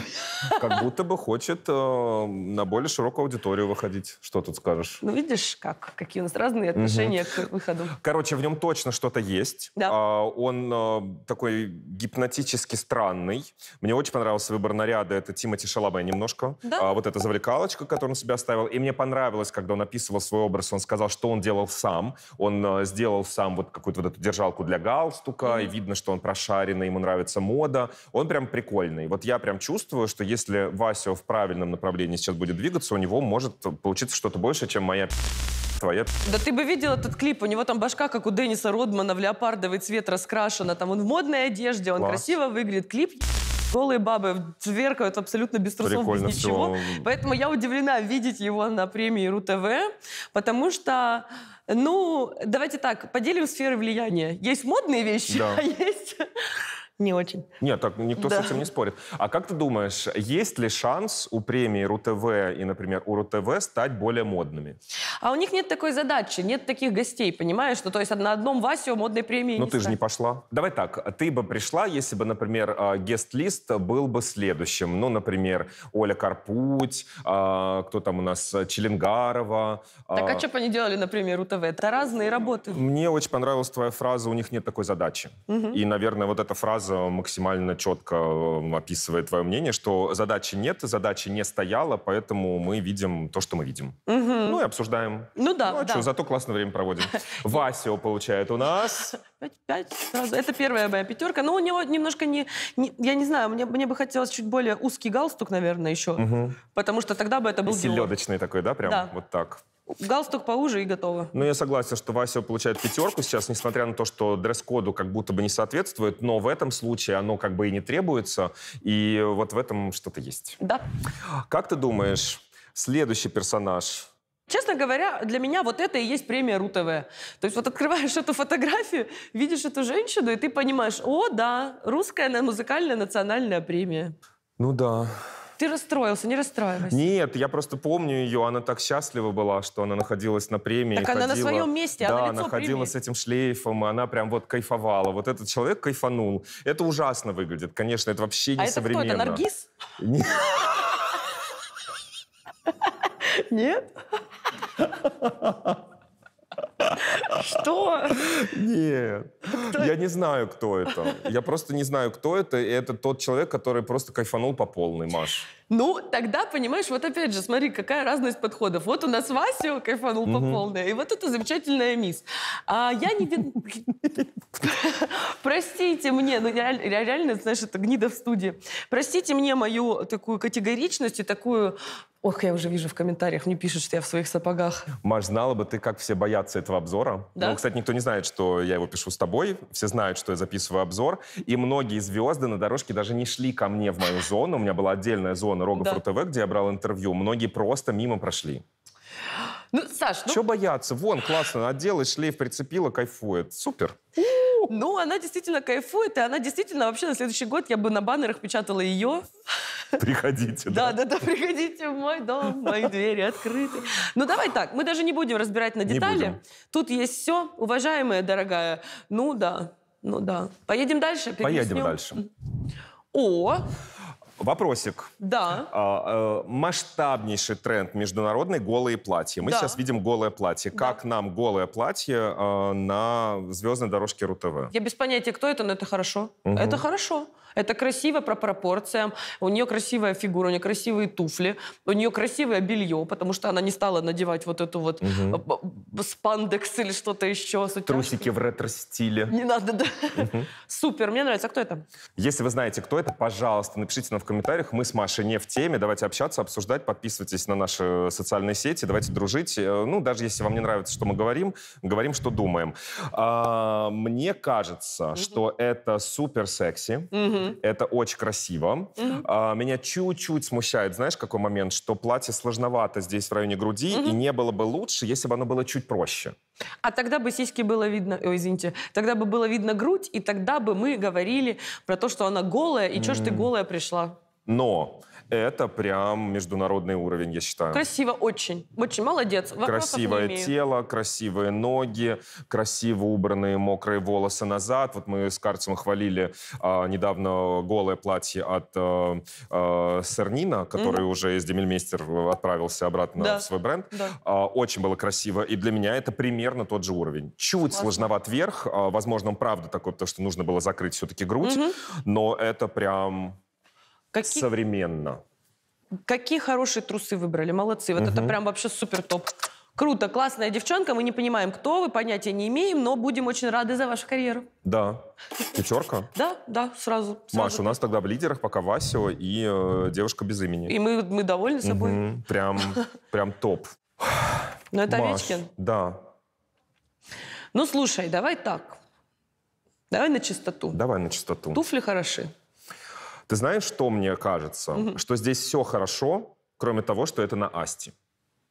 Speaker 1: Как будто бы хочет э, на более широкую аудиторию выходить. Что тут скажешь?
Speaker 3: Ну, видишь, как, какие у нас разные отношения угу. к выходу.
Speaker 1: Короче, в нем точно что-то есть. Да. А, он э, такой гипнотически странный. Мне очень понравился выбор наряда. Это Тимати Шалабай немножко. Да? А, вот эта завлекалочка, которую он себя оставил. И мне понравилось, когда он описывал свой образ, он он сказал, что он делал сам. Он э, сделал сам вот какую-то вот эту держалку для галстука, mm-hmm. и видно, что он прошаренный, ему нравится мода. Он прям прикольный. Вот я прям чувствую, что если Вася в правильном направлении сейчас будет двигаться, у него может получиться что-то больше, чем моя твоя...
Speaker 3: Да ты бы видел этот клип, у него там башка, как у Денниса Родмана, в леопардовый цвет раскрашена, там он в модной одежде, он Класс. красиво выглядит, клип Голые бабы зверкают абсолютно без трусов, Прикольно без ничего. Все. Поэтому я удивлена видеть его на премии РУ-ТВ, потому что, ну, давайте так, поделим сферы влияния. Есть модные вещи, да. а есть не очень.
Speaker 1: Нет, так никто да. с этим не спорит. А как ты думаешь, есть ли шанс у премии РУ-ТВ и, например, у РУ-ТВ стать более модными?
Speaker 3: А у них нет такой задачи, нет таких гостей, понимаешь? Ну, то есть на одном Васе у модной премии Ну, ты стать. же не
Speaker 1: пошла. Давай так, ты бы пришла, если бы, например, а, гест-лист был бы следующим. Ну, например, Оля Карпуть, а, кто там у нас, Челенгарова. А так, а что бы
Speaker 3: они делали, например, РУ-ТВ? Это разные работы.
Speaker 1: Мне очень понравилась твоя фраза «у них нет такой задачи». Угу. И, наверное, вот эта фраза Э, максимально четко э, описывает твое мнение, что задачи нет, задачи не стояла, поэтому мы видим то, что мы видим. Угу. Ну и обсуждаем.
Speaker 3: Ну да. Ну а да. что,
Speaker 1: зато классное время проводим. Васио получает у нас.
Speaker 3: Пять, пять сразу. Это первая моя пятерка. Но ну, у него немножко не... не я не знаю, мне, мне бы хотелось чуть более узкий галстук, наверное, еще. Угу.
Speaker 1: Потому что тогда бы это был... Селедочный такой, да? Прям да. вот так.
Speaker 3: Галстук поуже и готово.
Speaker 1: Ну, я согласен, что Вася получает пятерку сейчас, несмотря на то, что дресс-коду как будто бы не соответствует, но в этом случае оно как бы и не требуется, и вот в этом что-то есть. Да. Как ты думаешь, следующий персонаж
Speaker 3: Честно говоря, для меня вот это и есть премия РУ-ТВ. То есть вот открываешь эту фотографию, видишь эту женщину, и ты понимаешь, о, да, русская музыкальная национальная премия. Ну да. Ты расстроился, не расстраивайся.
Speaker 1: Нет, я просто помню ее, она так счастлива была, что она находилась на премии. Так ходила, а на своем месте, да, она лицо она премии. с этим шлейфом, и она прям вот кайфовала. Вот этот человек кайфанул. Это ужасно выглядит, конечно, это вообще не а современно. А это кто, это Наргиз? Нет? Что? Нет. Кто? Я не знаю, кто это. Я просто не знаю, кто это. И это тот человек, который просто кайфанул по полной, Маш.
Speaker 3: Ну, тогда, понимаешь, вот опять же, смотри, какая разность подходов. Вот у нас Васио кайфанул угу. по полной, и вот это замечательная мисс. А я не... Простите мне, ну реально, знаешь, это гнида в студии. Простите мне мою такую категоричность и такую Ох, я уже вижу в комментариях, мне пишут, что я в своих сапогах.
Speaker 1: Маш, знала бы ты, как все боятся этого обзора. Да? Ну, кстати, никто не знает, что я его пишу с тобой. Все знают, что я записываю обзор. И многие звезды на дорожке даже не шли ко мне в мою зону. У меня была отдельная зона сезона Рогов да. где я брал интервью, многие просто мимо прошли. Ну, Саш, ну... Чего бояться? Вон, классно, отдела, шлейф прицепила, кайфует. Супер.
Speaker 3: Ну, она действительно кайфует, и она действительно вообще на следующий год я бы на баннерах печатала ее.
Speaker 2: Приходите,
Speaker 3: да. Да, да, да, приходите в мой дом, мои двери открыты. Ну, давай так, мы даже не будем разбирать на детали. Тут есть все, уважаемая, дорогая. Ну да, ну да. Поедем дальше? Поедем дальше. О,
Speaker 1: Вопросик. Да. А, э, масштабнейший тренд международный – голые платья. Мы да. сейчас видим голое платье. Да. Как нам голое платье э, на звездной дорожке РУ-ТВ?
Speaker 3: Я без понятия, кто это, но это хорошо. Угу. Это хорошо. Это красиво по пропорциям, у нее красивая фигура, у нее красивые туфли, у нее красивое белье, потому что она не стала надевать вот эту вот угу.
Speaker 1: спандекс или что-то еще. Сутяшки. Трусики в ретро-стиле. Не надо, да. Угу. Супер, мне нравится. А кто это? Если вы знаете, кто это, пожалуйста, напишите нам в комментариях. Мы с Машей не в теме. Давайте общаться, обсуждать. Подписывайтесь на наши э, социальные сети. Давайте дружить. Э, ну, даже если вам не нравится, что мы говорим, говорим, что думаем. А, мне кажется, угу. что это супер секси. Угу. Это очень красиво. Угу. меня чуть-чуть смущает, знаешь, какой момент, что платье сложновато здесь в районе груди, угу. и не было бы лучше, если бы оно было чуть проще.
Speaker 3: А тогда бы сиськи было видно, ой, извините, тогда бы было видно грудь, и тогда бы мы говорили про то, что она голая, и что ж ты голая пришла.
Speaker 1: Но это прям международный уровень, я считаю.
Speaker 3: Красиво очень. Очень молодец. Вопросов Красивое
Speaker 1: тело, красивые ноги, красиво убранные мокрые волосы назад. Вот мы с Карцем хвалили а, недавно голое платье от а, э, а, э, Сернина, который угу. уже из Демельмейстер отправился обратно да. в свой бренд. Да. А, очень было красиво. И для меня это примерно тот же уровень. Чуть Ладно. сложноват вверх. А, возможно, он правда такой, потому что нужно было закрыть все-таки грудь. Угу. Но это прям Какие... Современно.
Speaker 3: Какие хорошие трусы выбрали, молодцы. Вот угу. это прям вообще супер топ. Круто, классная девчонка, мы не понимаем, кто вы, понятия не имеем, но будем очень рады за вашу карьеру.
Speaker 1: Да. Пятерка?
Speaker 3: Да, да, сразу.
Speaker 1: Маш, у нас тогда в лидерах пока Васио и э, девушка без имени. И мы,
Speaker 3: мы довольны собой.
Speaker 1: Прям, прям топ.
Speaker 3: Ну это Овечкин. Да. Ну слушай, давай так.
Speaker 1: Давай на чистоту. Давай на чистоту. Туфли хороши. Ты знаешь, что мне кажется? Угу. Что здесь все хорошо, кроме того, что это на Асти.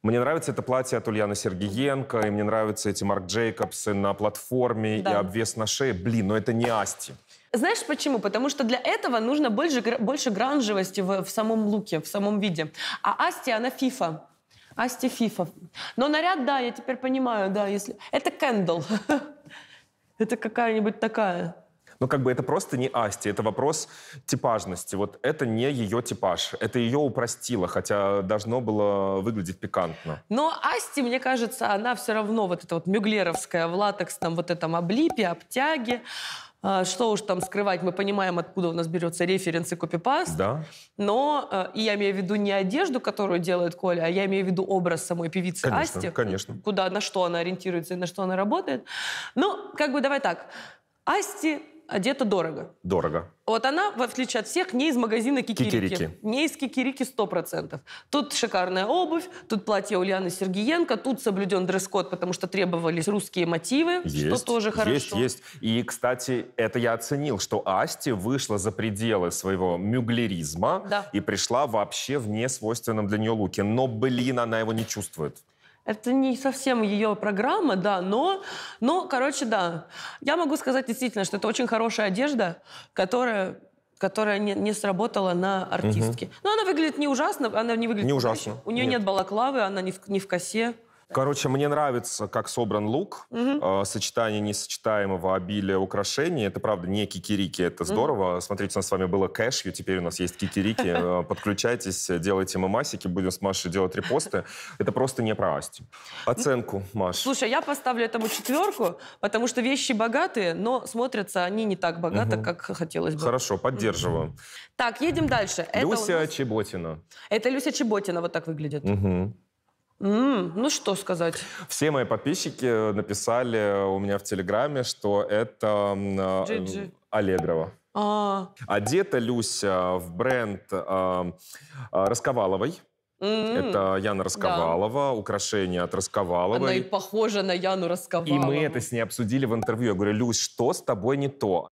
Speaker 1: Мне нравится это платье от Ульяны Сергиенко, и мне нравятся эти Марк Джейкобсы на платформе да. и обвес на шее. Блин, но это не Асти.
Speaker 3: Знаешь почему? Потому что для этого нужно больше, больше гранжевости в, в самом луке, в самом виде. А Асти, она фифа. Асти фифа. Но наряд, да, я теперь понимаю, да, если... Это кэндл. Это какая-нибудь такая
Speaker 1: но ну, как бы это просто не Асти, это вопрос типажности. Вот это не ее типаж, это ее упростило, хотя должно было выглядеть пикантно.
Speaker 3: Но Асти, мне кажется, она все равно вот эта вот мюглеровская в латексном вот этом облипе, обтяге. А, что уж там скрывать, мы понимаем, откуда у нас берется референсы и копипаст. Да. Но э, и я имею в виду не одежду, которую делает Коля, а я имею в виду образ самой певицы конечно, Асти. Конечно, Куда, на что она ориентируется и на что она работает. Ну, как бы давай так. Асти одета дорого. Дорого. Вот она, в отличие от всех, не из магазина Кикирики. Кикирики. Не из Кикирики 100%. Тут шикарная обувь, тут платье Ульяны Сергиенко, тут соблюден дресс-код, потому что требовались русские мотивы, есть, что тоже хорошо. Есть,
Speaker 1: есть. И, кстати, это я оценил, что Асти вышла за пределы своего мюглеризма да. и пришла вообще в несвойственном для нее луке. Но, блин, она его не чувствует.
Speaker 3: Это не совсем ее программа, да, но, но, короче, да. Я могу сказать действительно, что это очень хорошая одежда, которая которая не, не сработала на артистке. Угу. Но она выглядит не ужасно, она не выглядит... Не ужасно. У нее нет, нет балаклавы, она не в, не в косе.
Speaker 1: Короче, мне нравится, как собран лук. Mm -hmm. Э, сочетание несочетаемого обилия украшений. Это, правда, не кикирики. Это здорово. Mm -hmm. Смотрите, у нас с вами было кэшью. Теперь у нас есть кикирики. А, подключайтесь, делайте мемасики. Будем с Машей делать репосты. Это просто не про Асти. Оценку, Маша.
Speaker 3: Слушай, я поставлю этому четверку, потому что вещи богатые, но смотрятся они не так
Speaker 1: богато, как хотелось бы. Хорошо, поддерживаю.
Speaker 3: Так, едем дальше. Люся
Speaker 1: Чеботина.
Speaker 3: Это Люся Чеботина вот так выглядит. Угу. Mm, ну
Speaker 1: что сказать? Все мои подписчики э, написали э, у меня в Телеграме, что это э, Джи-джи. Аллегрова. А. Одета Люся в бренд э, Расковаловой.
Speaker 2: Mm-hmm. Это
Speaker 1: Яна Расковалова, да. украшение от Расковаловой. Она и
Speaker 3: похожа на Яну Расковалову.
Speaker 1: И мы это с ней обсудили в интервью. Я говорю, Люсь, что с тобой не то?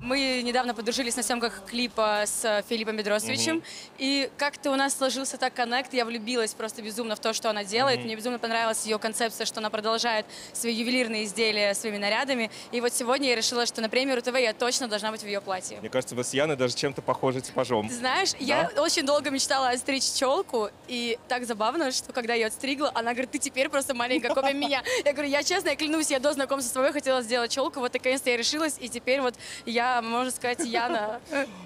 Speaker 3: Мы недавно подружились на съемках клипа с э, Филиппом Бедросовичем. Mm -hmm. И как-то у нас сложился так коннект. Я влюбилась просто безумно в то, что она делает. Mm -hmm. Мне безумно понравилась ее концепция, что она продолжает свои ювелирные изделия своими нарядами. И вот сегодня я решила, что на премию РУ-ТВ я точно должна быть в ее платье. Мне
Speaker 1: кажется, вы с Яной даже чем-то похожи типажом. Ты
Speaker 3: знаешь, да? я очень долго мечтала отстричь челку. И так забавно, что когда я ее отстригла, она говорит, ты теперь просто маленькая, копия меня. Я говорю, я честно, я клянусь, я до знакомства с тобой хотела сделать челку. Вот наконец-то я решилась, и теперь вот я, можно сказать, Яна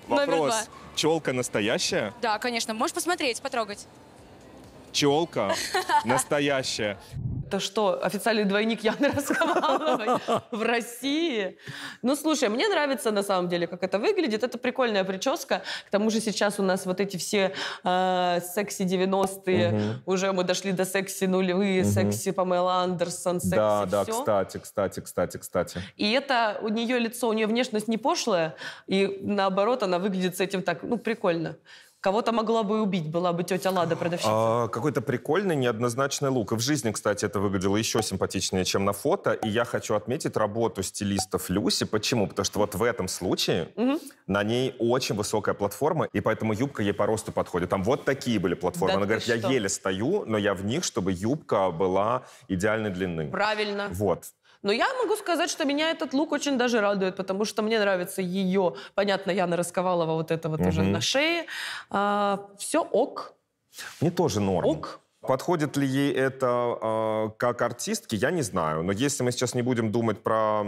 Speaker 3: номер два.
Speaker 1: Челка настоящая?
Speaker 3: Да, конечно. Можешь посмотреть, потрогать.
Speaker 1: Челка настоящая. Это что,
Speaker 3: официальный двойник Яны Расковаловой в России? Ну, слушай, мне нравится на самом деле, как это выглядит. Это прикольная прическа. К тому же сейчас у нас вот эти все э, секси 90-е. Угу. Уже мы дошли до секси нулевые, угу. секси Памела Андерсон, секси Да, да, все. кстати,
Speaker 1: кстати, кстати, кстати.
Speaker 3: И это у нее лицо, у нее внешность не пошлая. И наоборот, она выглядит с этим так, ну, прикольно. Кого-то могла бы убить, была бы тетя Лада продавщица.
Speaker 1: А, какой-то прикольный, неоднозначный лук. И в жизни, кстати, это выглядело еще симпатичнее, чем на фото. И я хочу отметить работу стилистов Люси. Почему? Потому что вот в этом случае угу. на ней очень высокая платформа, и поэтому юбка ей по росту подходит. Там вот такие были платформы. Да Она говорит, что? я еле стою, но я в них, чтобы юбка была идеальной длины.
Speaker 3: Правильно. Вот. Но я могу сказать, что меня этот лук очень даже радует, потому что мне нравится ее, понятно, Яна Расковалова, вот это вот угу. уже на шее. А, все ок.
Speaker 1: Мне тоже норм. Ок. Подходит ли ей это э, как артистке, я не знаю. Но если мы сейчас не будем думать про,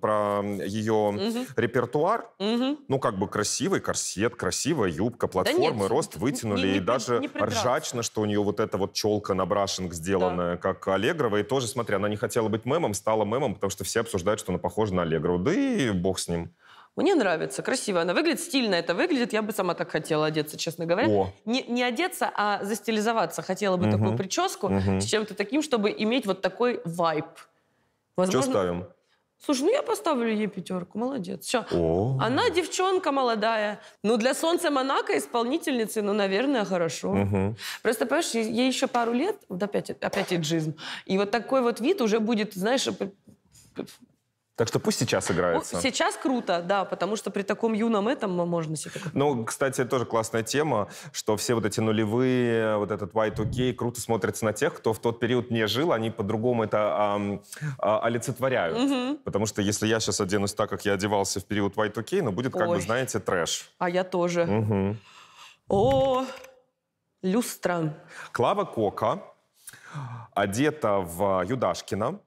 Speaker 1: про ее угу. репертуар, угу. ну, как бы красивый корсет, красивая юбка, платформы, да нет, рост вытянули. Не, не, и даже не ржачно, что у нее вот эта вот челка на брашинг сделанная, да. как Аллегрова. И тоже, смотри, она не хотела быть мемом, стала мемом, потому что все обсуждают, что она похожа на Аллегрову. Да и бог с ним. Мне нравится, красиво она выглядит, стильно это выглядит. Я бы сама так хотела одеться, честно говоря. О.
Speaker 3: Не, не одеться, а застилизоваться. Хотела бы угу. такую прическу угу. с чем-то таким, чтобы иметь вот такой вайб.
Speaker 1: Возможно... Что ставим?
Speaker 3: Слушай, ну я поставлю ей пятерку, молодец. Все. О. Она девчонка молодая. Ну, для солнца Монако исполнительницы, ну, наверное, хорошо. Угу. Просто, понимаешь, ей еще пару лет, вот опять, опять иджизм. И вот такой вот вид уже будет, знаешь,
Speaker 1: так что пусть сейчас ну, играется. Ну,
Speaker 3: сейчас круто, да, потому что при таком юном этом можно себе...
Speaker 1: Ну, кстати, тоже классная тема, что все вот эти нулевые, вот этот Y2K круто смотрится на тех, кто в тот период не жил, они по-другому это эм, а, олицетворяют. Угу. Потому что если я сейчас оденусь так, как я одевался в период Y2K, ну, будет, как Ой. бы, знаете, трэш. А я тоже. Угу. О, люстра. Клава Кока одета в а, Юдашкина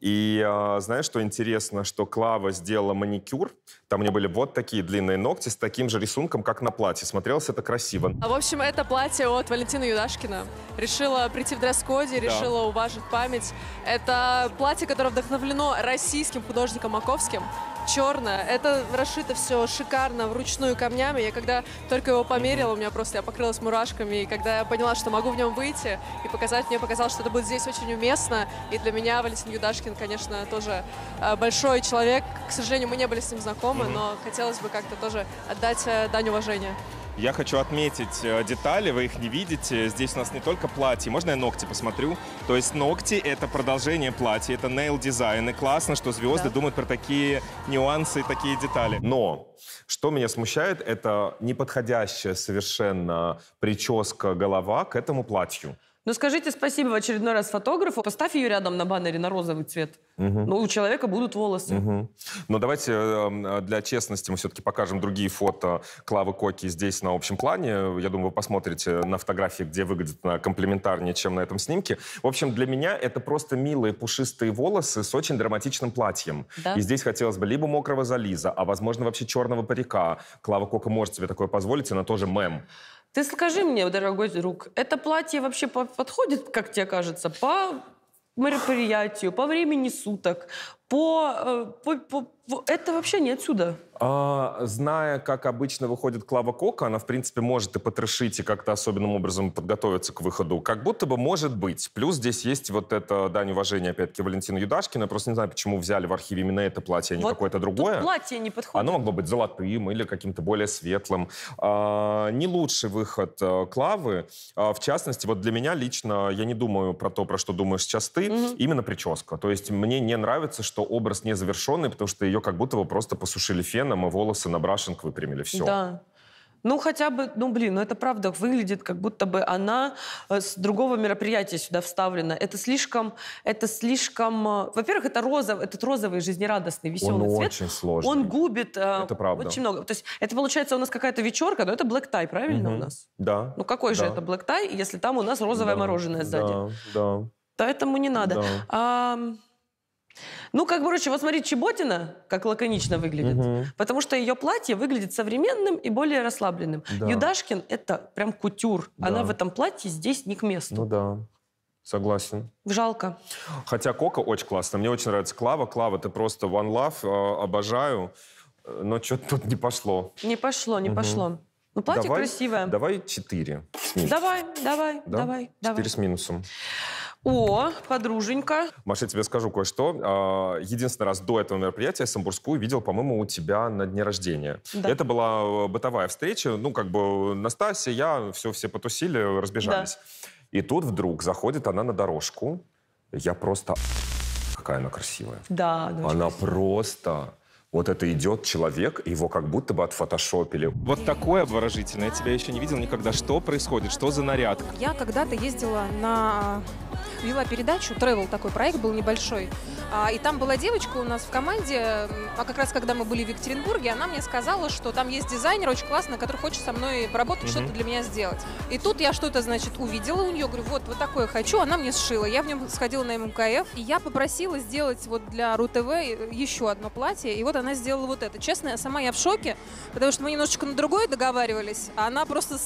Speaker 1: и э, знаешь, что интересно, что Клава сделала маникюр. Там у нее были вот такие длинные ногти с таким же рисунком, как на платье. Смотрелось это красиво.
Speaker 3: А в общем, это платье от Валентины Юдашкина. Решила прийти в дресс-коде, да. решила уважить память. Это платье, которое вдохновлено российским художником Маковским черное. Это расшито все шикарно, вручную камнями. Я когда только его померила, у меня просто я покрылась мурашками. И когда я поняла, что могу в нем выйти и показать, мне показалось, что это будет здесь очень уместно. И для меня Валентин Юдашкин, конечно, тоже э, большой человек. К сожалению, мы не были с ним знакомы, но хотелось бы как-то тоже отдать э, дань уважения.
Speaker 1: Я хочу отметить э, детали, вы их не видите. Здесь у нас не только платье. Можно я ногти посмотрю? То есть ногти — это продолжение платья, это нейл-дизайн. И классно, что звезды да. думают про такие нюансы и такие детали. Но что меня смущает, это неподходящая совершенно прическа голова к этому платью.
Speaker 3: Но ну, скажите спасибо в очередной раз фотографу. Поставь ее рядом на баннере на розовый цвет. Угу. Ну, у человека будут волосы. Угу. Ну,
Speaker 1: Но давайте э, э, для честности мы все-таки покажем другие фото Клавы Коки здесь на общем плане. Я думаю, вы посмотрите на фотографии, где выглядит она комплементарнее, чем на этом снимке. В общем, для меня это просто милые пушистые волосы с очень драматичным платьем. Да? И здесь хотелось бы либо мокрого зализа, а возможно вообще черного парика. Клава Кока может себе такое позволить, она тоже мем.
Speaker 3: Ты скажи мне, дорогой друг, это платье вообще подходит, как тебе кажется, по мероприятию, по времени суток, по, э, по, по, по это вообще не отсюда.
Speaker 1: А, зная, как обычно выходит Клава Кока, она, в принципе, может и потрошить, и как-то особенным образом подготовиться к выходу. Как будто бы может быть. Плюс здесь есть вот это дань уважения, опять-таки, Валентина Юдашкина. просто не знаю, почему взяли в архиве именно это платье, а не вот какое-то другое.
Speaker 3: платье не подходит.
Speaker 1: Оно могло быть золотым или каким-то более светлым. А, не лучший выход э, Клавы. А, в частности, вот для меня лично, я не думаю про то, про что думаешь сейчас ты, угу. именно прическа. То есть мне не нравится, что что образ не завершенный, потому что ее как будто бы просто посушили феном, и волосы на брашинг выпрямили. Все. Да.
Speaker 3: Ну, хотя бы, ну, блин, ну это правда выглядит, как будто бы она э, с другого мероприятия сюда вставлена. Это слишком, это слишком... Э, во-первых, это розов, этот розовый жизнерадостный, веселый он цвет. очень сложный. Он губит э, это правда. очень много. То есть это, получается, у нас какая-то вечерка, но это black tie, правильно угу. у нас?
Speaker 1: Да. Ну, какой да. же это
Speaker 3: black tie, если там у нас розовое да. мороженое сзади? Да, да. Поэтому не надо. Да. А... Ну, как бы, короче, вот смотри, Чеботина, как лаконично выглядит, угу. потому что ее платье выглядит современным и более расслабленным. Да. Юдашкин — это прям кутюр. Да. Она в этом платье здесь не к месту.
Speaker 1: Ну да. Согласен. Жалко. Хотя Кока очень классно. Мне очень нравится Клава. Клава, ты просто one love, э, обожаю. Э, но что-то тут не пошло.
Speaker 3: Не пошло, не угу. пошло. Ну, платье давай, красивое.
Speaker 1: Давай четыре.
Speaker 3: Давай, давай, да? давай. Четыре с минусом. О, подруженька.
Speaker 1: Маша, я тебе скажу кое-что. А, единственный раз до этого мероприятия я Самбурскую видел, по-моему, у тебя на дне рождения. Да. Это была э, бытовая встреча. Ну, как бы Настасья, я, все, все потусили, разбежались. Да. И тут вдруг заходит она на дорожку. Я просто... Какая она красивая.
Speaker 3: Да, Она красивая.
Speaker 1: просто... Вот это идет человек, его как будто бы отфотошопили. Вот такое обворожительное. Я тебя еще не видел никогда. Что происходит? Что за наряд?
Speaker 3: Я когда-то ездила на вела передачу, travel такой проект был небольшой, а, и там была девочка у нас в команде, а как раз когда мы были в Екатеринбурге, она мне сказала, что там есть дизайнер очень классный, который хочет со мной поработать, mm-hmm. что-то для меня сделать. И тут я что-то, значит, увидела у нее, говорю, вот, вот такое хочу, она мне сшила, я в нем сходила на МКФ, и я попросила сделать вот для РУ-ТВ э, еще одно платье, и вот она сделала вот это. Честно, сама я в шоке, потому что мы немножечко на другое договаривались, а она просто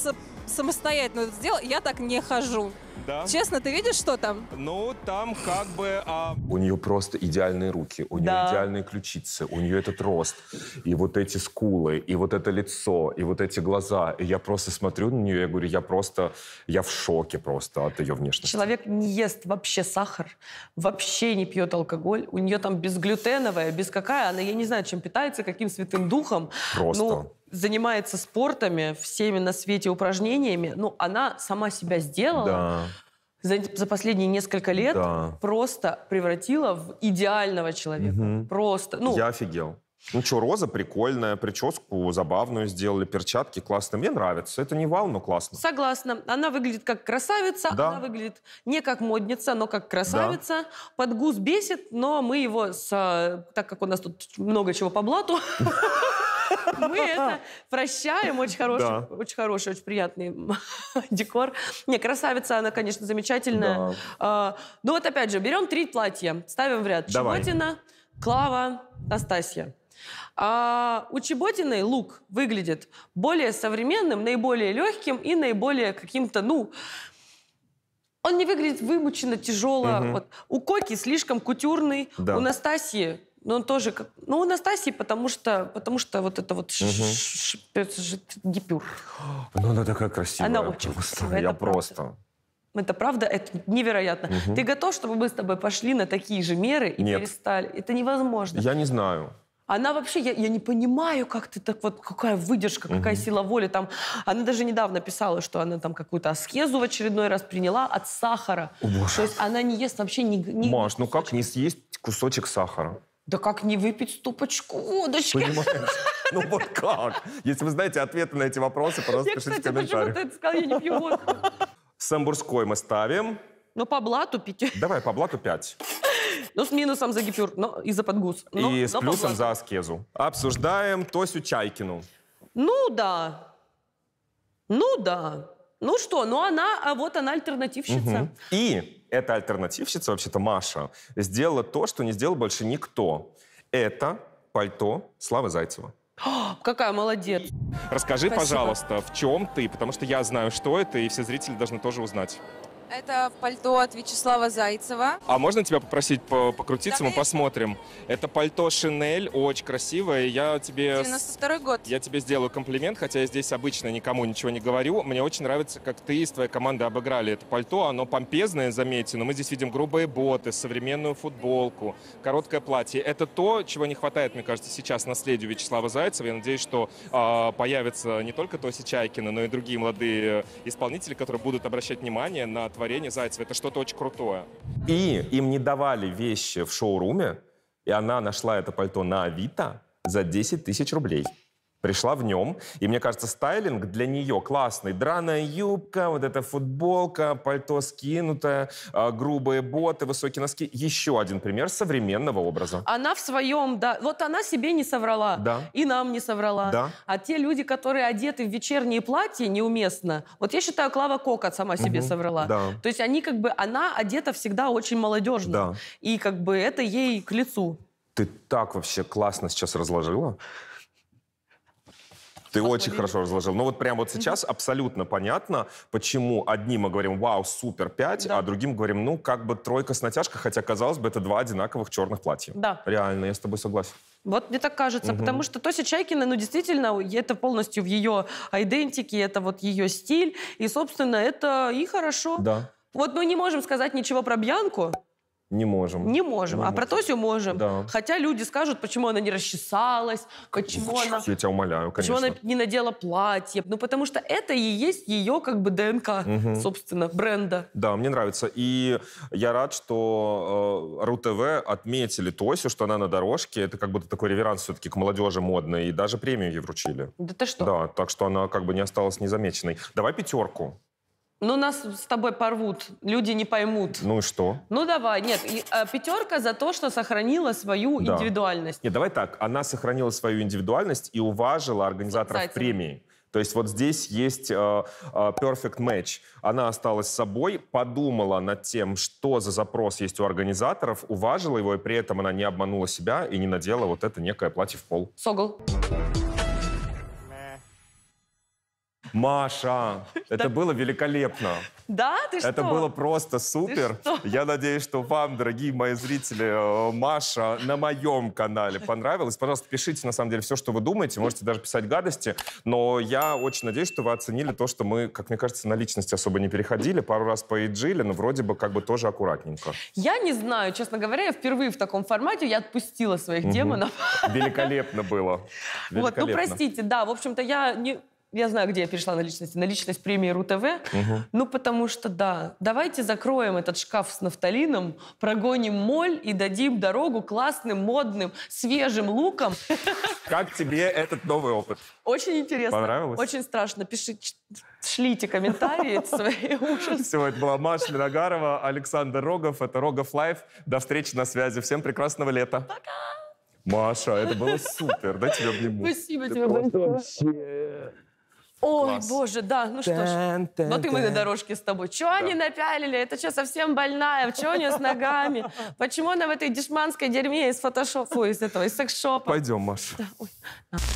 Speaker 3: самостоятельно это сделала,
Speaker 1: я так не хожу. Да. Честно, ты видишь, что там? Ну, там как бы... А... У нее просто идеальные руки, у нее да. идеальные ключицы, у нее этот рост, и вот эти скулы, и вот это лицо, и вот эти глаза. И я просто смотрю на нее, я говорю, я просто, я в шоке просто от ее внешности.
Speaker 3: Человек не ест вообще сахар, вообще не пьет алкоголь, у нее там безглютеновая, без какая, она, я не знаю, чем питается, каким святым духом. Просто. Ну, занимается спортами, всеми на свете упражнениями, ну, она сама себя сделала, да за, за последние несколько лет да. просто превратила в идеального человека.
Speaker 1: Угу. Просто. Ну, Я офигел. Ну что, роза прикольная, прическу забавную сделали, перчатки классные. Мне нравится. Это не вау, но классно.
Speaker 3: Согласна. Она выглядит как красавица, да. она выглядит не как модница, но как красавица. Да. Подгуз бесит, но мы его, с, э, так как у нас тут много чего по блату, Мы это прощаем. Очень хороший, да. очень хороший, очень приятный декор. Не, красавица, она, конечно, замечательная. Да. А, ну вот опять же, берем три платья, ставим в ряд. Давай. Чеботина, Клава, Настасья. А у Чеботиной лук выглядит более современным, наиболее легким и наиболее каким-то, ну, он не выглядит вымученно, тяжело. Угу. Вот. У Коки слишком кутюрный, да. у Настасьи но ну, он тоже как... Ну, у Настасии, потому что, потому что вот это вот угу. гипюр.
Speaker 2: Ну, она такая красивая. Она очень красивая. Я
Speaker 1: просто...
Speaker 3: Это правда, это невероятно. Угу. Ты готов, чтобы мы с тобой пошли на такие же меры и Нет. перестали? Это невозможно. Я не знаю. Она вообще, я, я не понимаю, как ты так вот, какая выдержка, какая угу. сила воли там. Она даже недавно писала, что она там какую-то аскезу в очередной раз приняла от сахара. О, боже. То есть она не ест вообще ни... ни Маш,
Speaker 1: ну как не съесть кусочек сахара?
Speaker 3: Да как не выпить ступочку водочки? Понимаешь?
Speaker 1: Ну вот как? Если вы знаете ответы на эти вопросы, пожалуйста, я, пишите кстати, в Я, кстати,
Speaker 2: сказал, я не пью водку.
Speaker 1: Самбурской мы ставим. Ну, по блату пяти. Давай, по блату пять. Ну, с минусом за гипюр, но и за подгуз. Но, и с но плюсом за аскезу. Обсуждаем Тосю Чайкину.
Speaker 3: Ну да. Ну да. Ну что, ну она, а вот она альтернативщица. Угу.
Speaker 1: И эта альтернативщица, вообще-то Маша, сделала то, что не сделал больше никто. Это пальто Славы Зайцева.
Speaker 3: О, какая молодец.
Speaker 1: Расскажи, Спасибо. пожалуйста, в чем ты, потому что я знаю, что это, и все зрители должны тоже узнать.
Speaker 3: Это пальто от Вячеслава Зайцева.
Speaker 1: А можно тебя попросить по покрутиться, Давай. мы посмотрим. Это пальто Шинель, очень красивое. Я тебе... 92 год. Я тебе сделаю комплимент, хотя я здесь обычно никому ничего не говорю. Мне очень нравится, как ты и твоя команда обыграли это пальто. Оно помпезное, заметьте, но мы здесь видим грубые боты, современную футболку, короткое платье. Это то, чего не хватает, мне кажется, сейчас наследию Вячеслава Зайцева. Я надеюсь, что э, а, появятся не только Тоси Чайкина, но и другие молодые э, исполнители, которые будут обращать внимание на творение Зайцева. Это что-то очень крутое. И им не давали вещи в шоуруме, и она нашла это пальто на Авито за 10 тысяч рублей пришла в нем. И мне кажется, стайлинг для нее классный. Драная юбка, вот эта футболка, пальто скинутое, а, грубые боты, высокие носки. Еще один пример современного образа.
Speaker 3: Она в своем, да. Вот она себе не соврала. Да. И нам не соврала. Да. А те люди, которые одеты в вечерние платья неуместно. Вот я считаю, Клава Кока сама себе угу. соврала. Да. То есть они как бы, она одета всегда очень молодежно. Да. И как бы это ей к лицу.
Speaker 1: Ты так вообще классно сейчас разложила. Ты Посмотрели. очень хорошо разложил. Но вот прямо вот сейчас угу. абсолютно понятно, почему одним мы говорим «Вау, супер, 5», да. а другим говорим «Ну, как бы тройка с натяжкой», хотя, казалось бы, это два одинаковых черных платья. Да. Реально, я с тобой согласен.
Speaker 3: Вот мне так кажется, угу. потому что Тося Чайкина, ну, действительно, это полностью в ее идентике, это вот ее стиль, и, собственно, это и хорошо. Да. Вот мы не можем сказать ничего про Бьянку, не можем. Не можем. Не а протозию
Speaker 1: можем. Да.
Speaker 3: Хотя люди скажут, почему она не расчесалась, почему Фу, она... Я
Speaker 1: тебя умоляю, конечно. Почему она
Speaker 3: не надела платье. Ну, потому что это и есть ее как бы ДНК, угу.
Speaker 1: собственно, бренда. Да, мне нравится. И я рад, что э, РУ-ТВ отметили Тосю, что она на дорожке. Это как будто такой реверанс все-таки к молодежи модной. И даже премию ей вручили. Да ты что? Да, так что она как бы не осталась незамеченной. Давай пятерку.
Speaker 3: Ну, нас с тобой порвут, люди не поймут. Ну и что? Ну давай, нет, и, а, пятерка за то, что сохранила свою да. индивидуальность.
Speaker 1: Нет, давай так, она сохранила свою индивидуальность и уважила организаторов Кстати. премии. То есть вот здесь есть э, э perfect match. Она осталась собой, подумала над тем, что за запрос есть у организаторов, уважила его, и при этом она не обманула себя и не надела вот это некое платье в пол. Согол. Согол. Маша, это было великолепно.
Speaker 3: Да, ты что? Это было
Speaker 1: просто супер. Я надеюсь, что вам, дорогие мои зрители, э, Маша на моем канале понравилась. Пожалуйста, пишите, на самом деле, все, что вы думаете. Можете даже писать гадости. Но я очень надеюсь, что вы оценили то, что мы, как мне кажется, на личности особо не переходили. Пару раз поэджили, но вроде бы как бы тоже аккуратненько.
Speaker 3: Я не знаю, честно говоря, я впервые в таком формате. Я отпустила своих демонов.
Speaker 1: Великолепно было. Вот, ну простите,
Speaker 3: да, в общем-то, я не я знаю, где я перешла на личность, на личность премии РУ-ТВ. Угу. Ну, потому что, да, давайте закроем этот шкаф с нафталином, прогоним моль и дадим дорогу классным, модным, свежим луком.
Speaker 1: Как тебе этот новый опыт?
Speaker 3: Очень интересно. Понравилось? Очень страшно. Пиши, шлите комментарии, это свои
Speaker 1: ужасы. это была Маша Миногарова, Александр Рогов. Это Рогов Лайф. До встречи на связи. Всем прекрасного лета. Пока! Маша, это было супер. дай тебе обниму? Спасибо тебе
Speaker 2: большое.
Speaker 3: Ой, Класс. боже, да, ну что ж, вот и мы на дорожке с тобой. Чего да. они напялили? Это что, совсем больная? Чего у нее с ногами? Почему она в этой дешманской дерьме из фотошопа, фу, из этого,
Speaker 1: из секс-шопа? Пойдем, Маша. Да,